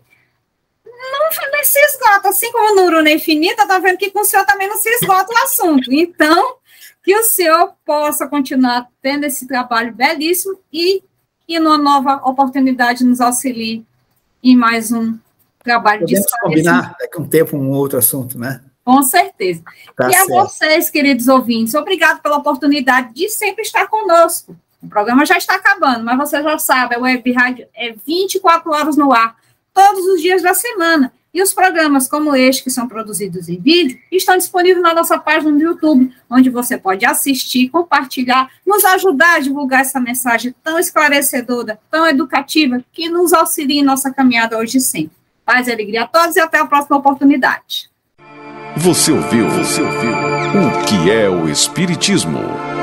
não, não se esgota, assim como no é Infinita, está vendo que com o senhor também não se esgota o assunto. Então, que o senhor possa continuar tendo esse trabalho belíssimo e, e numa nova oportunidade, nos auxilie em mais um trabalho Podemos de combinar daqui um tempo um outro assunto, né? Com certeza. Tá e certo. a vocês, queridos ouvintes, obrigado pela oportunidade de sempre estar conosco. O programa já está acabando, mas vocês já sabem, a Web Rádio é 24 horas no ar, todos os dias da semana. E os programas como este, que são produzidos em vídeo, estão disponíveis na nossa página no YouTube, onde você pode assistir, compartilhar, nos ajudar a divulgar essa mensagem tão esclarecedora, tão educativa, que nos auxilia em nossa caminhada hoje e sempre. Paz e alegria a todos e até a próxima oportunidade. Você ouviu, você ouviu o que é o Espiritismo.